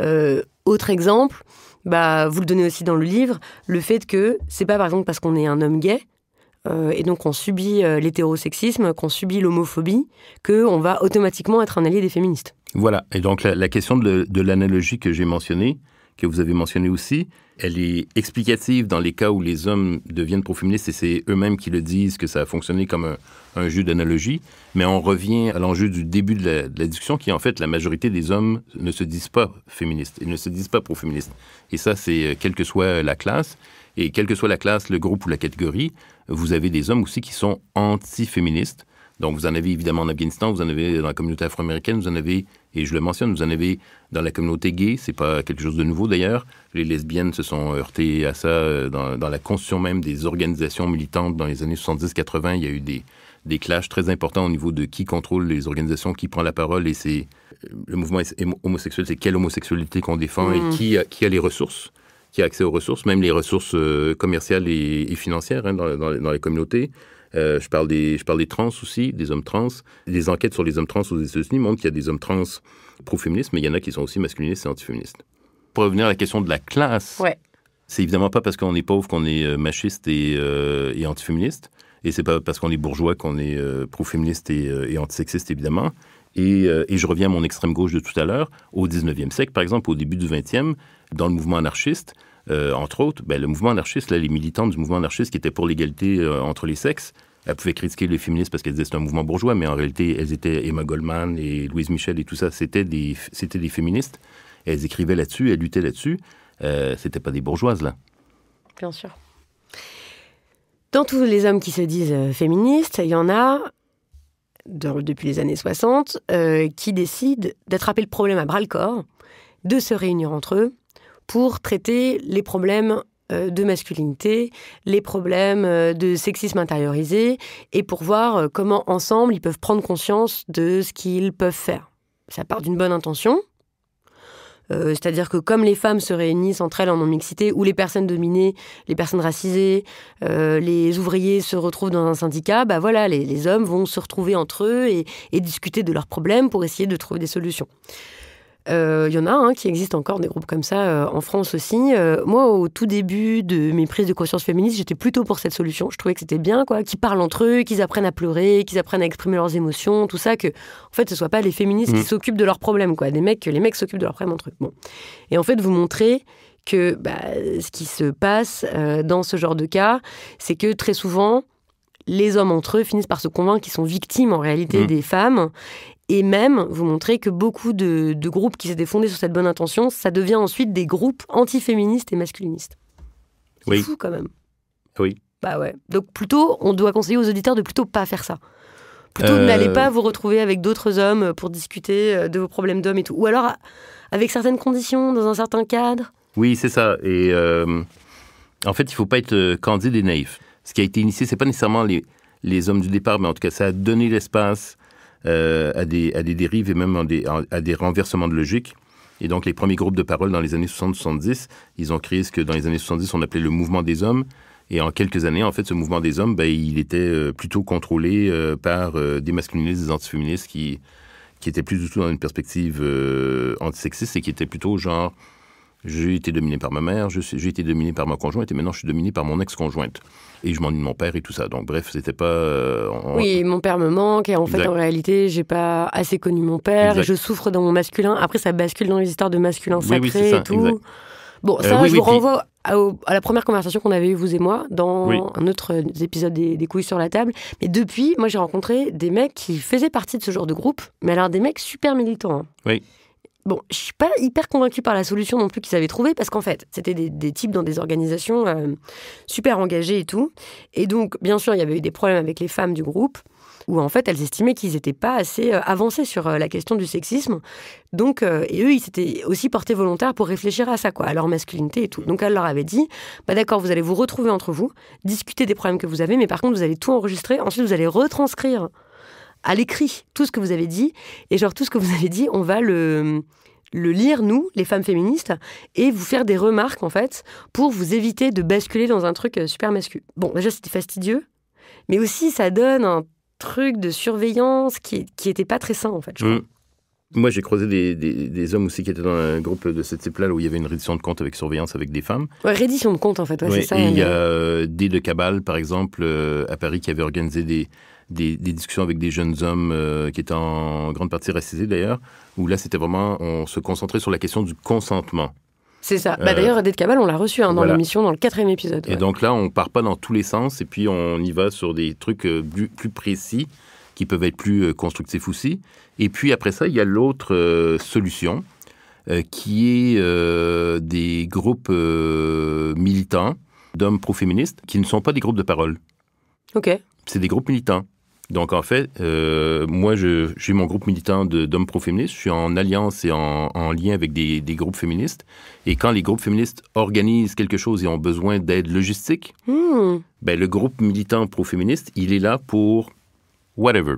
Euh, autre exemple, bah, vous le donnez aussi dans le livre, le fait que c'est pas, par exemple, parce qu'on est un homme gay, euh, et donc on subit l'hétérosexisme, qu'on subit l'homophobie, qu'on va automatiquement être un allié des féministes. Voilà, et donc la, question de l'analogie que j'ai mentionnée, que vous avez mentionné aussi, elle est explicative dans les cas où les hommes deviennent proféministes et c'est eux-mêmes qui le disent que ça a fonctionné comme un, jeu d'analogie. Mais on revient à l'enjeu du début de la, discussion qui est en fait la majorité des hommes ne se disent pas féministes, ils ne se disent pas pro-féministes. Et ça, c'est euh, quelle que soit la classe. Et quelle que soit la classe, le groupe ou la catégorie, vous avez des hommes aussi qui sont anti-féministes. Donc, vous en avez évidemment en Afghanistan, vous en avez dans la communauté afro-américaine, vous en avez, et je le mentionne, vous en avez dans la communauté gay, c'est pas quelque chose de nouveau d'ailleurs. Les lesbiennes se sont heurtées à ça euh, dans, la construction même des organisations militantes dans les années 70-80. Il y a eu des, des clashs très importants au niveau de qui contrôle les organisations, qui prend la parole, et c'est le mouvement homosexuel, c'est quelle homosexualité qu'on défend et mm. qui a, qui a les ressources qui a accès aux ressources, même les ressources euh, commerciales et, financières hein, dans, dans, les communautés. Euh, je, parle des, trans aussi, des hommes trans. Les enquêtes sur les hommes trans aux États-Unis montrent qu'il y a des hommes trans pro-féministes, mais il y en a qui sont aussi masculinistes et antiféministes. Pour revenir à la question de la classe, c'est évidemment pas parce qu'on est pauvre qu'on est euh, machiste et, anti euh, féministe. antiféministe. Et c'est pas parce qu'on est bourgeois qu'on est pro-féministe et, et antisexiste, évidemment. Et, et, je reviens à mon extrême gauche de tout à l'heure, au 19e siècle, par exemple, au début du 20e, dans le mouvement anarchiste, euh, entre autres, ben, le mouvement anarchiste, les militantes du mouvement anarchiste qui étaient pour l'égalité euh, entre les sexes, elles pouvaient critiquer les féministes parce qu'elles disaient c'était un mouvement bourgeois, mais en réalité, elles étaient Emma Goldman et Louise Michel et tout ça, c'était des, c'était des féministes. Elles écrivaient là-dessus, elles luttaient là-dessus. Euh, c'était pas des bourgeoises, là. Bien sûr. Dans tous les hommes qui se disent euh, féministes, il y en a, depuis les années 60, qui décident d'attraper le problème à bras-le-corps, de se réunir entre eux pour traiter les problèmes euh, de masculinité, les problèmes euh, de sexisme intériorisé, et pour voir euh, comment ensemble ils peuvent prendre conscience de ce qu'ils peuvent faire. Ça part d'une bonne intention, c'est-à-dire que comme les femmes se réunissent entre elles en non-mixité, ou les personnes dominées, les personnes racisées, les ouvriers se retrouvent dans un syndicat, bah voilà, les, hommes vont se retrouver entre eux et discuter de leurs problèmes pour essayer de trouver des solutions. Il euh, y en a un qui existe encore, des groupes comme ça, euh, en France aussi. Euh, moi, au tout début de mes prises de conscience féministe, j'étais plutôt pour cette solution. Je trouvais que c'était bien, quoi, qu'ils parlent entre eux, qu'ils apprennent à pleurer, qu'ils apprennent à exprimer leurs émotions, tout ça, que en fait, ce soit pas les féministes qui mmh. s'occupent de leurs problèmes, quoi. Des mecs, que les mecs s'occupent de leurs problèmes entre eux. Bon. Et en fait, vous montrez que bah, ce qui se passe dans ce genre de cas, c'est que très souvent, les hommes entre eux finissent par se convaincre qu'ils sont victimes en réalité mmh. des femmes et même vous montrer que beaucoup de, groupes qui s'étaient fondés sur cette bonne intention, ça devient ensuite des groupes antiféministes et masculinistes. C'est oui. fou quand même. Oui. Bah ouais. Donc plutôt, on doit conseiller aux auditeurs de plutôt pas faire ça. Plutôt n'allez euh. pas vous retrouver avec d'autres hommes pour discuter euh, de vos problèmes d'hommes et tout. Ou alors avec certaines conditions, dans un certain cadre. Oui, c'est ça. Et euh, en fait, il faut pas être candide et naïf. Ce qui a été initié, c'est pas nécessairement les, les hommes du départ, mais en tout cas, ça a donné l'espace euh, à, des, à des dérives et même à des renversements de logique. Et donc, les premiers groupes de parole dans les années 60 70, ils ont créé ce que dans les années 70, on appelait le mouvement des hommes. Et en quelques années, en fait, ce mouvement des hommes, ben, il était euh, plutôt contrôlé euh, par des masculinistes, des antiféministes qui, qui étaient plus du tout dans une perspective antisexiste et qui étaient plutôt genre j'ai été dominé par ma mère, j'ai été dominé par ma conjointe, et maintenant je suis dominé par mon ex-conjointe. Et je m'ennuie de mon père et tout ça. Donc bref, c'était pas. Euh, oui, mon père me manque, et en fait, en réalité, j'ai pas assez connu mon père, je souffre dans mon masculin. Après, ça bascule dans les histoires de masculin sacré et tout. Bon, ça, je vous renvoie à, la première conversation qu'on avait eue, vous et moi, dans un autre euh, épisode des, couilles sur la table. Mais depuis, moi, j'ai rencontré des mecs qui faisaient partie de ce genre de groupe, mais alors des mecs super militants. Hein. Oui. Bon, je suis pas hyper convaincue par la solution non plus qu'ils avaient trouvée, parce qu'en fait, c'était des, types dans des organisations euh, super engagées et tout. Et donc, bien sûr, il y avait eu des problèmes avec les femmes du groupe, où en fait, elles estimaient qu'ils n'étaient pas assez euh, avancés sur euh, la question du sexisme. Donc, et eux, ils s'étaient aussi portés volontaires pour réfléchir à ça, quoi, à leur masculinité et tout. Donc, elle leur avait dit, bah d'accord, vous allez vous retrouver entre vous, discuter des problèmes que vous avez, mais par contre, vous allez tout enregistrer, ensuite, vous allez retranscrire à l'écrit tout ce que vous avez dit. Et genre, tout ce que vous avez dit, on va le, le lire, nous, les femmes féministes, et vous faire des remarques, en fait, pour vous éviter de basculer dans un truc euh, super masculin. Bon, déjà, c'était fastidieux, mais aussi, ça donne un truc de surveillance qui n'était pas très sain, en fait, mm. Moi, j'ai croisé des, hommes aussi qui étaient dans un groupe de cette type-là où il y avait une reddition de compte avec surveillance avec des femmes. Ouais, reddition de compte, en fait, ouais, c'est ça. Et il y a euh, des de Cabal, par exemple, euh, à Paris, qui avait organisé des, des, discussions avec des jeunes hommes euh, qui étaient en grande partie racisés d'ailleurs, où là c'était vraiment, on se concentrait sur la question du consentement. C'est ça. bah, euh, d'ailleurs, Edith Cabal, on l'a reçu hein, dans l'émission, dans le quatrième épisode. Et donc là, on part pas dans tous les sens, et puis on y va sur des trucs plus, euh, plus précis, qui peuvent être plus constructifs aussi. Et puis après ça, il y a l'autre solution, qui est des groupes militants d'hommes pro-féministes, qui ne sont pas des groupes de parole. OK. C'est des groupes militants. Donc en fait, euh, moi, moi, suis mon groupe militant d'hommes pro-féministes. Je suis en alliance et en, lien avec des, groupes féministes. Et quand les groupes féministes organisent quelque chose et ont besoin d'aide logistique, hmm. ben, le groupe militant pro-féministe, il est là pour whatever.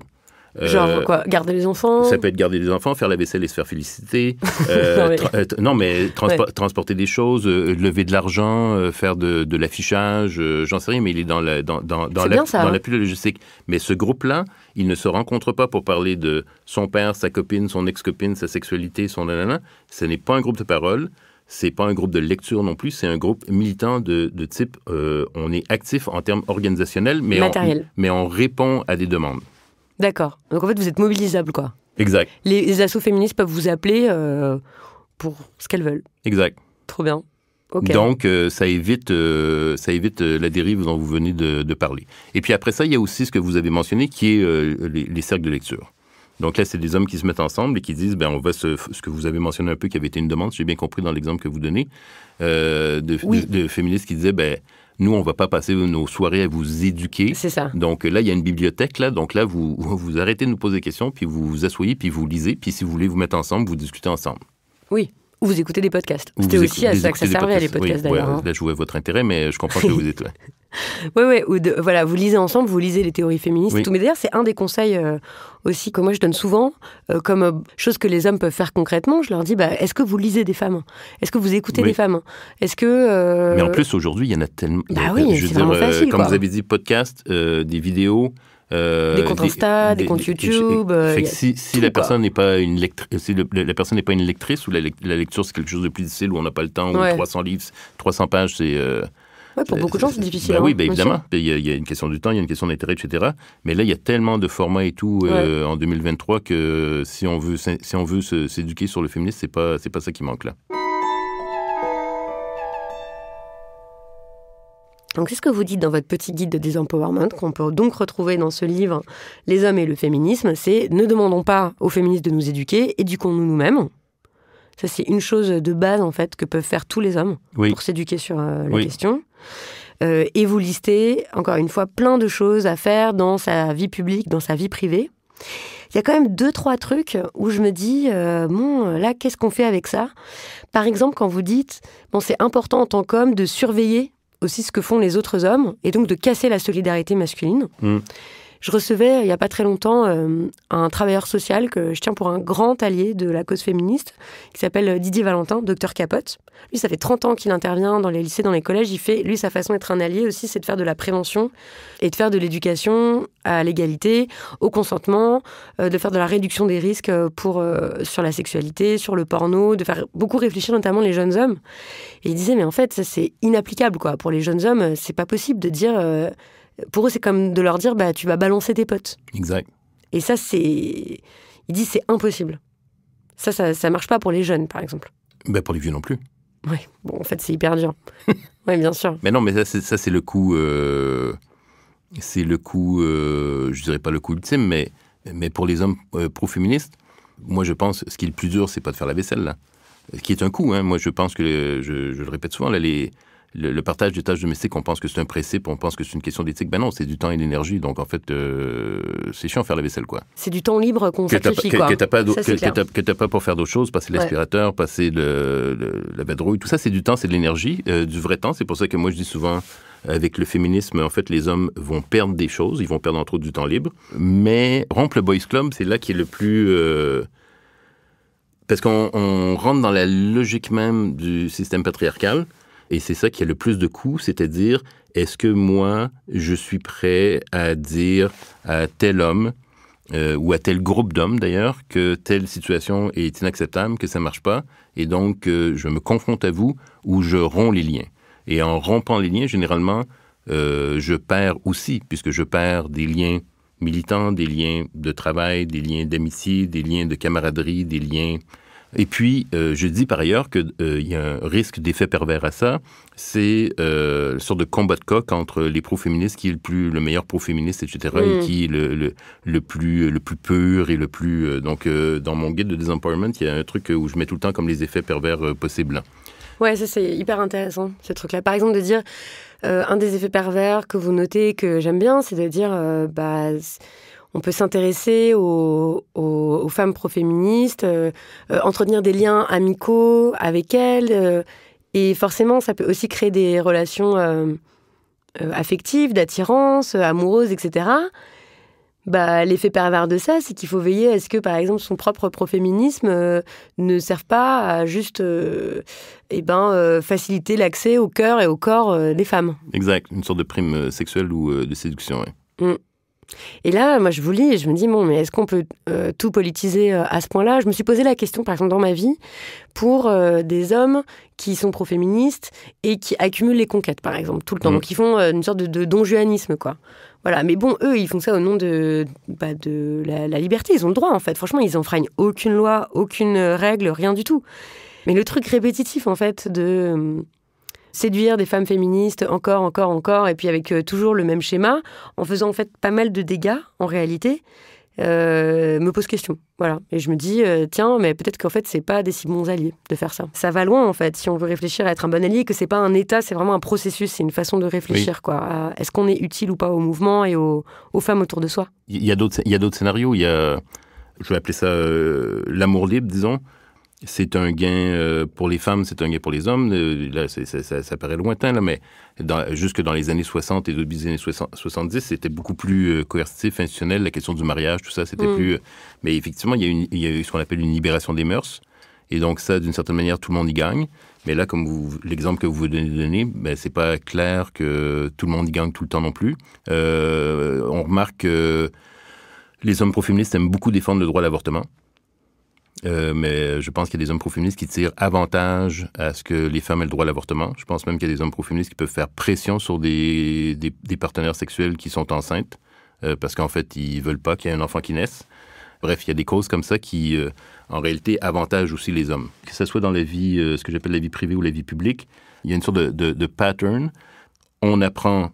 Euh, Genre quoi Garder les enfants Ça peut être garder les enfants, faire la vaisselle et se faire féliciter. Euh, non, mais, euh, transporter des choses, lever de l'argent, faire de, l'affichage, j'en sais rien, mais il est dans la, dans, dans, dans, la, hein. logistique. Mais ce groupe-là, il ne se rencontre pas pour parler de son père, sa copine, son ex-copine, sa sexualité, son nanana. Ce n'est pas un groupe de parole. ce n'est pas un groupe de lecture non plus, c'est un groupe militant de, type on est actif en termes organisationnels, mais mais on répond à des demandes. D'accord. Donc en fait, vous êtes mobilisable, quoi. Exact. Les, assauts assos féministes peuvent vous appeler euh, pour ce qu'elles veulent. Exact. Trop bien. Okay. Donc, euh, ça évite, euh, ça évite la dérive dont vous venez de, parler. Et puis après ça, il y a aussi ce que vous avez mentionné, qui est les, cercles de lecture. Donc là, c'est des hommes qui se mettent ensemble et qui disent, ben, on va ce que vous avez mentionné un peu, qui avait été une demande, j'ai bien compris dans l'exemple que vous donnez, de, de, féministes qui disaient, ben, nous, on va pas passer nos soirées à vous éduquer. C'est ça. Donc euh, là, il y a une bibliothèque, là. Donc là, vous, vous arrêtez de nous poser des questions, puis vous vous asseyez, puis vous lisez, puis si vous voulez vous mettez ensemble, vous discutez ensemble. Oui, ou vous écoutez des podcasts. C'était aussi à ça que ça servait, les podcasts d'ailleurs. Hein. Là, je vois votre intérêt, mais euh, je comprends que vous êtes. Oui, oui, ou voilà, vous lisez ensemble, vous lisez les théories féministes. et Tout. Mais d'ailleurs, c'est un des conseils euh, aussi que moi je donne souvent, euh, comme chose que les hommes peuvent faire concrètement. Je leur dis, bah, est-ce que vous lisez des femmes Est-ce que vous écoutez des femmes Est-ce que... Mais en plus, aujourd'hui, il y en a tellement... Bah oui, c'est Comme vous avez dit, podcast, des vidéos... Euh, des comptes Insta, des, comptes YouTube. Euh, si, la, personne n'est pas une euh, la personne n'est pas une lectrice ou la, lecture c'est quelque chose de plus difficile où on n'a pas le temps, Ou 300 livres, 300 pages, c'est. pour beaucoup de gens, c'est difficile. Bah hein, oui, bah, évidemment. Il y, a, une question du temps, il y a une question d'intérêt, etc. Mais là, il y a tellement de formats et tout en 2023 que si on veut, si on veut s'éduquer sur le féminisme, c'est pas, c'est pas ça qui manque là. Donc c'est ce que vous dites dans votre petit guide de Disempowerment, qu'on peut donc retrouver dans ce livre Les hommes et le féminisme, c'est ne demandons pas aux féministes de nous éduquer, éduquons-nous nous-mêmes. Ça c'est une chose de base en fait que peuvent faire tous les hommes pour s'éduquer sur euh, la question. Euh, et vous listez encore une fois plein de choses à faire dans sa vie publique, dans sa vie privée. Il y a quand même deux trois trucs où je me dis euh, bon là qu'est-ce qu'on fait avec ça Par exemple quand vous dites bon c'est important en tant qu'homme de surveiller aussi ce que font les autres hommes et donc de casser la solidarité masculine. Mm. Je recevais il n'y a pas très longtemps euh, un travailleur social que je tiens pour un grand allié de la cause féministe, qui s'appelle Didier Valentin, docteur Capote. Lui, ça fait 30 ans qu'il intervient dans les lycées, dans les collèges. Il fait, lui, sa façon d'être un allié aussi, c'est de faire de la prévention et de faire de l'éducation à l'égalité, au consentement, euh, de faire de la réduction des risques euh, pour, sur la sexualité, sur le porno, de faire beaucoup réfléchir notamment les jeunes hommes. Et il disait, mais en fait, ça c'est inapplicable quoi. Pour les jeunes hommes, c'est pas possible de dire pour eux, c'est comme de leur dire bah, tu vas balancer tes potes. Exact. Et ça, c'est. Ils disent c'est impossible. Ça, ça, ne marche pas pour les jeunes, par exemple. Ben pour les vieux non plus. Oui, bon, en fait, c'est hyper dur. oui, bien sûr. Mais non, mais ça, c'est le coup. Euh, c'est le coup, euh, je dirais pas le coup ultime, mais, mais pour les hommes euh, pro-féministes, moi, je pense, ce qui est le plus dur, c'est pas de faire la vaisselle, là. Ce qui est un coup, hein. Moi, je pense que, je le répète souvent, là, les, le, partage des tâches domestiques, on pense que c'est un principe, on pense que c'est une question d'éthique. Ben non, c'est du temps et de l'énergie. Donc en fait, euh, c'est chiant faire la vaisselle, quoi. C'est du temps libre qu'on sacrifie, quoi. Que, t'as pas, pour faire d'autres choses, passer l'aspirateur, passer la badrouille. tout ça, c'est du temps, c'est de l'énergie, euh, du vrai temps. C'est pour ça que moi, je dis souvent, avec le féminisme, en fait, les hommes vont perdre des choses, ils vont perdre entre autres du temps libre. Mais rompre le boys club, c'est là qui est le plus... Euh, parce qu'on rentre dans la logique même du système patriarcal et c'est ça qui a le plus de coût, c'est-à-dire est-ce que moi, je suis prêt à dire à tel homme, euh, ou à tel groupe d'hommes d'ailleurs, que telle situation est inacceptable, que ça ne marche pas, et donc euh, je me confronte à vous ou je romps les liens. Et en rompant les liens, généralement, euh, je perds aussi, puisque je perds des liens militants, des liens de travail, des liens d'amitié, des liens de camaraderie, des liens et puis, euh, je dis par ailleurs qu'il euh, il y a un risque d'effet pervers à ça. C'est euh, une sorte de combat de coq entre les pro-féministes, qui est le, plus, le meilleur pro-féministe, etc., et hmm. qui est le, le, le, plus, le plus pur et le plus... donc, dans mon guide de Disempowerment, il y a un truc où je mets tout le temps comme les effets pervers possibles. Ouais, ça c'est hyper intéressant, ce truc-là. Par exemple, de dire, un des effets pervers que vous notez, que j'aime bien, c'est de dire, bah on peut s'intéresser aux, femmes proféministes, euh, euh, entretenir des liens amicaux avec elles. Euh, et forcément, ça peut aussi créer des relations affectives, d'attirance, amoureuses, etc. Bah, L'effet pervers de ça, c'est qu'il faut veiller à ce que, par exemple, son propre proféminisme ne serve pas à juste eh ben, faciliter l'accès au cœur et au corps des femmes. Exact, une sorte de prime sexuelle ou de séduction. Mm. Et là, moi, je vous lis et je me dis, bon, mais est-ce qu'on peut euh, tout politiser euh, à ce point-là Je me suis posé la question, par exemple, dans ma vie, pour euh, des hommes qui sont pro-féministes et qui accumulent les conquêtes, par exemple, tout le temps. Mmh. Donc, ils font une sorte de, donjuanisme, quoi. Voilà, mais bon, eux, ils font ça au nom de, bah, de la, la, liberté. Ils ont le droit, en fait. Franchement, ils enfreignent aucune loi, aucune règle, rien du tout. Mais le truc répétitif, en fait, de séduire des femmes féministes encore, encore, encore, et puis avec euh, toujours le même schéma, en faisant en fait pas mal de dégâts en réalité, euh, me pose question. Voilà. Et je me dis, euh, tiens, mais peut-être qu'en fait, c'est pas des si bons alliés de faire ça. Ça va loin, en fait, si on veut réfléchir à être un bon allié, que c'est pas un état, c'est vraiment un processus, c'est une façon de réfléchir, quoi. Est-ce qu'on est utile ou pas au mouvement et aux, aux femmes autour de soi Il y a d'autres scénarios. Il y a, je vais appeler ça l'amour libre, disons c'est un gain euh, pour les femmes, c'est un gain pour les hommes. Euh, là, ça, ça, ça, paraît lointain, là, mais dans, jusque dans les années 60 et début des années 70, c'était beaucoup plus euh, coercitif, institutionnel. La question du mariage, tout ça, c'était mm. plus. Mais effectivement, il y, a il y a eu ce qu'on appelle une libération des mœurs. Et donc, ça, d'une certaine manière, tout le monde y gagne. Mais là, comme l'exemple que vous venez de donner, ben, c'est pas clair que tout le monde y gagne tout le temps non plus. on remarque que les hommes pro-féministes aiment beaucoup défendre le droit à l'avortement. Euh, mais je pense qu'il y a des hommes pro-féministes qui tirent avantage à ce que les femmes aient le droit à l'avortement. Je pense même qu'il y a des hommes pro-féministes qui peuvent faire pression sur des, partenaires sexuels qui sont enceintes euh, parce qu'en fait, ils veulent pas qu'il y ait un enfant qui naisse. Bref, il y a des causes comme ça qui, euh, en réalité, avantagent aussi les hommes. Que ce soit dans la vie, ce que j'appelle la vie privée ou la vie publique, il y a une sorte de pattern. On apprend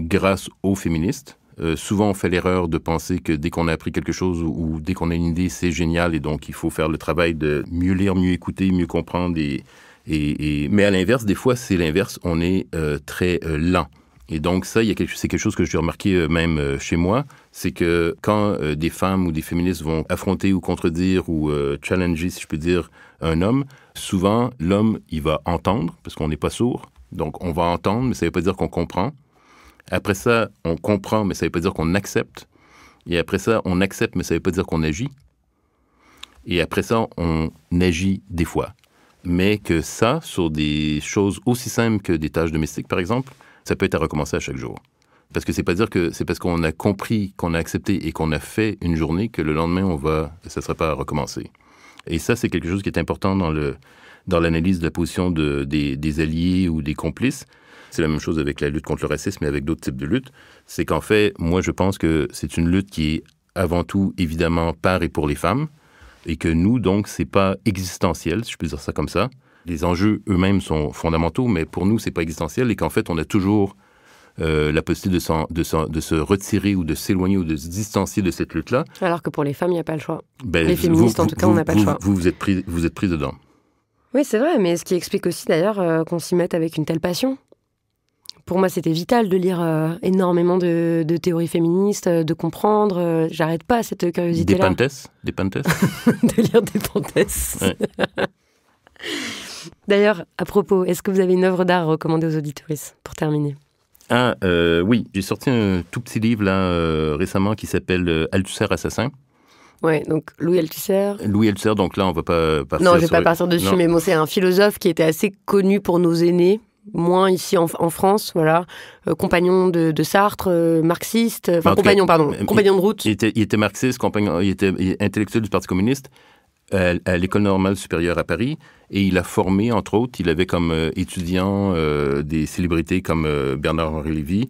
grâce aux féministes, euh, souvent, on fait l'erreur de penser que dès qu'on a appris quelque chose ou, dès qu'on a une idée, c'est génial et donc il faut faire le travail de mieux lire, mieux écouter, mieux comprendre. Et, Mais à l'inverse, des fois, c'est l'inverse, on est euh, très euh, lent. Et donc ça, c'est quelque chose que j'ai remarqué même chez moi, c'est que quand des femmes ou des féministes vont affronter ou contredire ou challenger, si je peux dire, un homme, souvent l'homme, il va entendre, parce qu'on n'est pas sourd, donc on va entendre, mais ça ne veut pas dire qu'on comprend. Après ça, on comprend, mais ça ne veut pas dire qu'on accepte. Et après ça, on accepte, mais ça ne veut pas dire qu'on agit. Et après ça, on agit des fois. Mais que ça, sur des choses aussi simples que des tâches domestiques, par exemple, ça peut être à recommencer à chaque jour. Parce que ce n'est pas dire que c'est parce qu'on a compris, qu'on a accepté et qu'on a fait une journée que le lendemain, on va, ça ne sera pas à recommencer. Et ça, c'est quelque chose qui est important dans l'analyse de la position des alliés ou des complices, c'est la même chose avec la lutte contre le racisme et avec d'autres types de luttes. C'est qu'en fait, moi, je pense que c'est une lutte qui est avant tout, évidemment, par et pour les femmes, et que nous, donc, c'est pas existentiel, si je peux dire ça comme ça. Les enjeux eux-mêmes sont fondamentaux, mais pour nous, c'est pas existentiel, et qu'en fait, on a toujours euh, la possibilité de, de, se retirer ou de s'éloigner ou de se distancier de cette lutte-là. Alors que pour les femmes, il n'y a pas le choix. Ben, les féministes, en tout cas, on n'a pas le choix. Vous, vous êtes pris, vous êtes dedans. Oui, c'est vrai, mais ce qui explique aussi d'ailleurs euh, qu'on s'y mette avec une telle passion pour moi, c'était vital de lire euh, énormément de, théories féministes, euh, de comprendre. Euh, j'arrête pas cette curiosité-là. Des panthèses Des panthèses De lire des panthèses. D'ailleurs, à propos, est-ce que vous avez une œuvre d'art recommandée aux auditoristes pour terminer Ah oui, j'ai sorti un tout petit livre là récemment qui s'appelle Althusser assassin. Oui, donc Louis Althusser. Louis Althusser, donc là, on ne va pas partir. Non, je ne vais pas partir dessus, mais bon, c'est un philosophe qui était assez connu pour nos aînés, moins ici en, France, voilà, euh, compagnon de, Sartre, euh, marxiste, enfin bah, compagnon, pardon, compagnon de route. Il était, marxiste, compagnon, il était intellectuel du Parti communiste à, l'école normale supérieure à Paris, et il a formé, entre autres, il avait comme euh, étudiant des célébrités comme Bernard-Henri Lévy,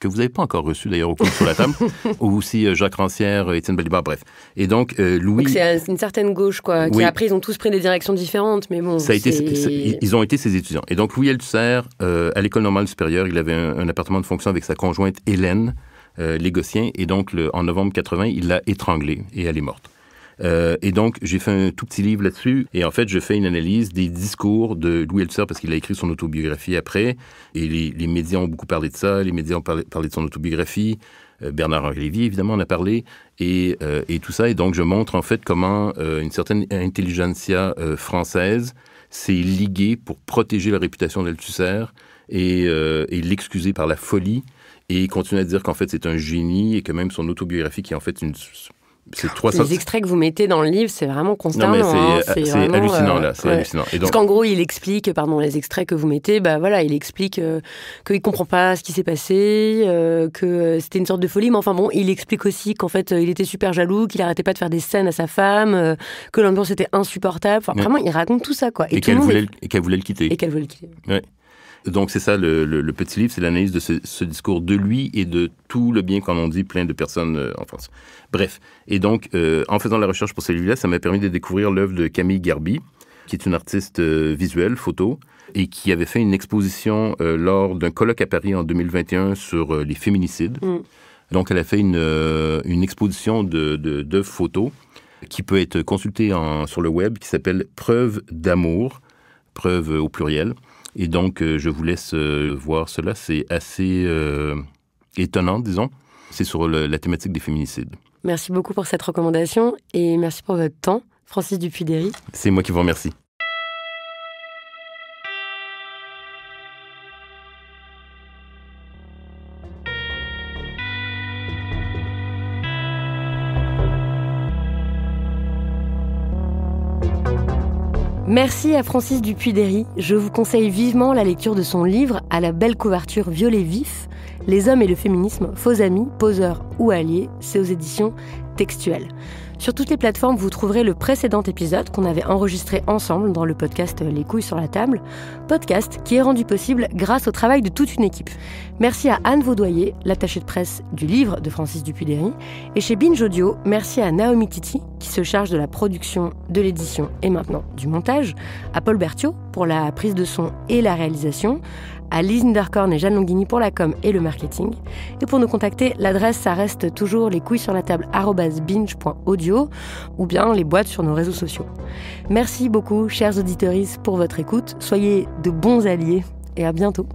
que vous n'avez pas encore reçu d'ailleurs au coup sur la table, ou aussi euh, Jacques Rancière, euh, Étienne Balibar, bref. Et donc, euh, Louis. C'est une certaine gauche, quoi. Qui après, ils ont tous pris des directions différentes, mais bon. Ça a été, ils ont été ses étudiants. Et donc, Louis Althusser, à l'École normale supérieure, il avait un, appartement de fonction avec sa conjointe Hélène euh, et donc, en novembre 80, il l'a étranglée, et elle est morte. Euh, et donc, j'ai fait un tout petit livre là-dessus. Et en fait, je fais une analyse des discours de Louis Althusser parce qu'il a écrit son autobiographie après. Et les, médias ont beaucoup parlé de ça. Les médias ont parlé, de son autobiographie. Euh, Bernard Lévy, évidemment, en a parlé. Et, euh, et, tout ça. Et donc, je montre en fait comment une certaine intelligentsia française s'est liguée pour protéger la réputation d'Althusser et, et l'excuser par la folie et il continue à dire qu'en fait c'est un génie et que même son autobiographie qui est en fait une c'est Les extraits que vous mettez dans le livre, c'est vraiment constant hein, c'est hallucinant, là. Euh, hallucinant. donc... Parce qu'en gros, il explique, pardon, les extraits que vous mettez, bah voilà, il explique euh, qu'il ne comprend pas ce qui s'est passé, euh, que c'était une sorte de folie, mais enfin bon, il explique aussi qu'en fait, il était super jaloux, qu'il n'arrêtait pas de faire des scènes à sa femme, que l'ambiance était insupportable. Enfin, vraiment, il raconte tout ça, quoi. Et, qu'elle voulait, le quitter. Et qu'elle voulait le quitter donc c'est ça le, petit livre, c'est l'analyse de ce, discours de lui et de tout le bien qu'en ont dit plein de personnes euh, en France. Bref, et donc euh, en faisant la recherche pour celui-là, ça m'a permis de découvrir l'œuvre de Camille Garbi, qui est une artiste euh, visuelle, photo, et qui avait fait une exposition lors d'un colloque à Paris en 2021 sur les féminicides. Mm. Donc elle a fait une, exposition de, de, photos qui peut être consultée sur le web, qui s'appelle Preuve d'amour, preuve au pluriel. Et donc, euh, je vous laisse euh, voir cela. C'est assez euh, étonnant, disons. C'est sur la thématique des féminicides. Merci beaucoup pour cette recommandation et merci pour votre temps, Francis Dupuy-Derry. C'est moi qui vous remercie. Merci à Francis Dupuy-Derry. Je vous conseille vivement la lecture de son livre à la belle couverture violet vif Les hommes et le féminisme, faux amis, poseurs ou alliés. C'est aux éditions textuelles. Sur toutes les plateformes, vous trouverez le précédent épisode qu'on avait enregistré ensemble dans le podcast Les couilles sur la table, podcast qui est rendu possible grâce au travail de toute une équipe. Merci à Anne Vaudoyer, l'attachée de presse du livre de Francis dupuy et chez Binge Audio, merci à Naomi Titi qui se charge de la production, de l'édition et maintenant du montage, à Paul Berthiaud pour la prise de son et la réalisation, à Lise et Jeanne Longhini pour la com et le marketing. Et pour nous contacter, l'adresse, ça reste toujours les couilles sur la table binge.audio ou bien les boîtes sur nos réseaux sociaux. Merci beaucoup, chers auditeurs, pour votre écoute. Soyez de bons alliés et à bientôt.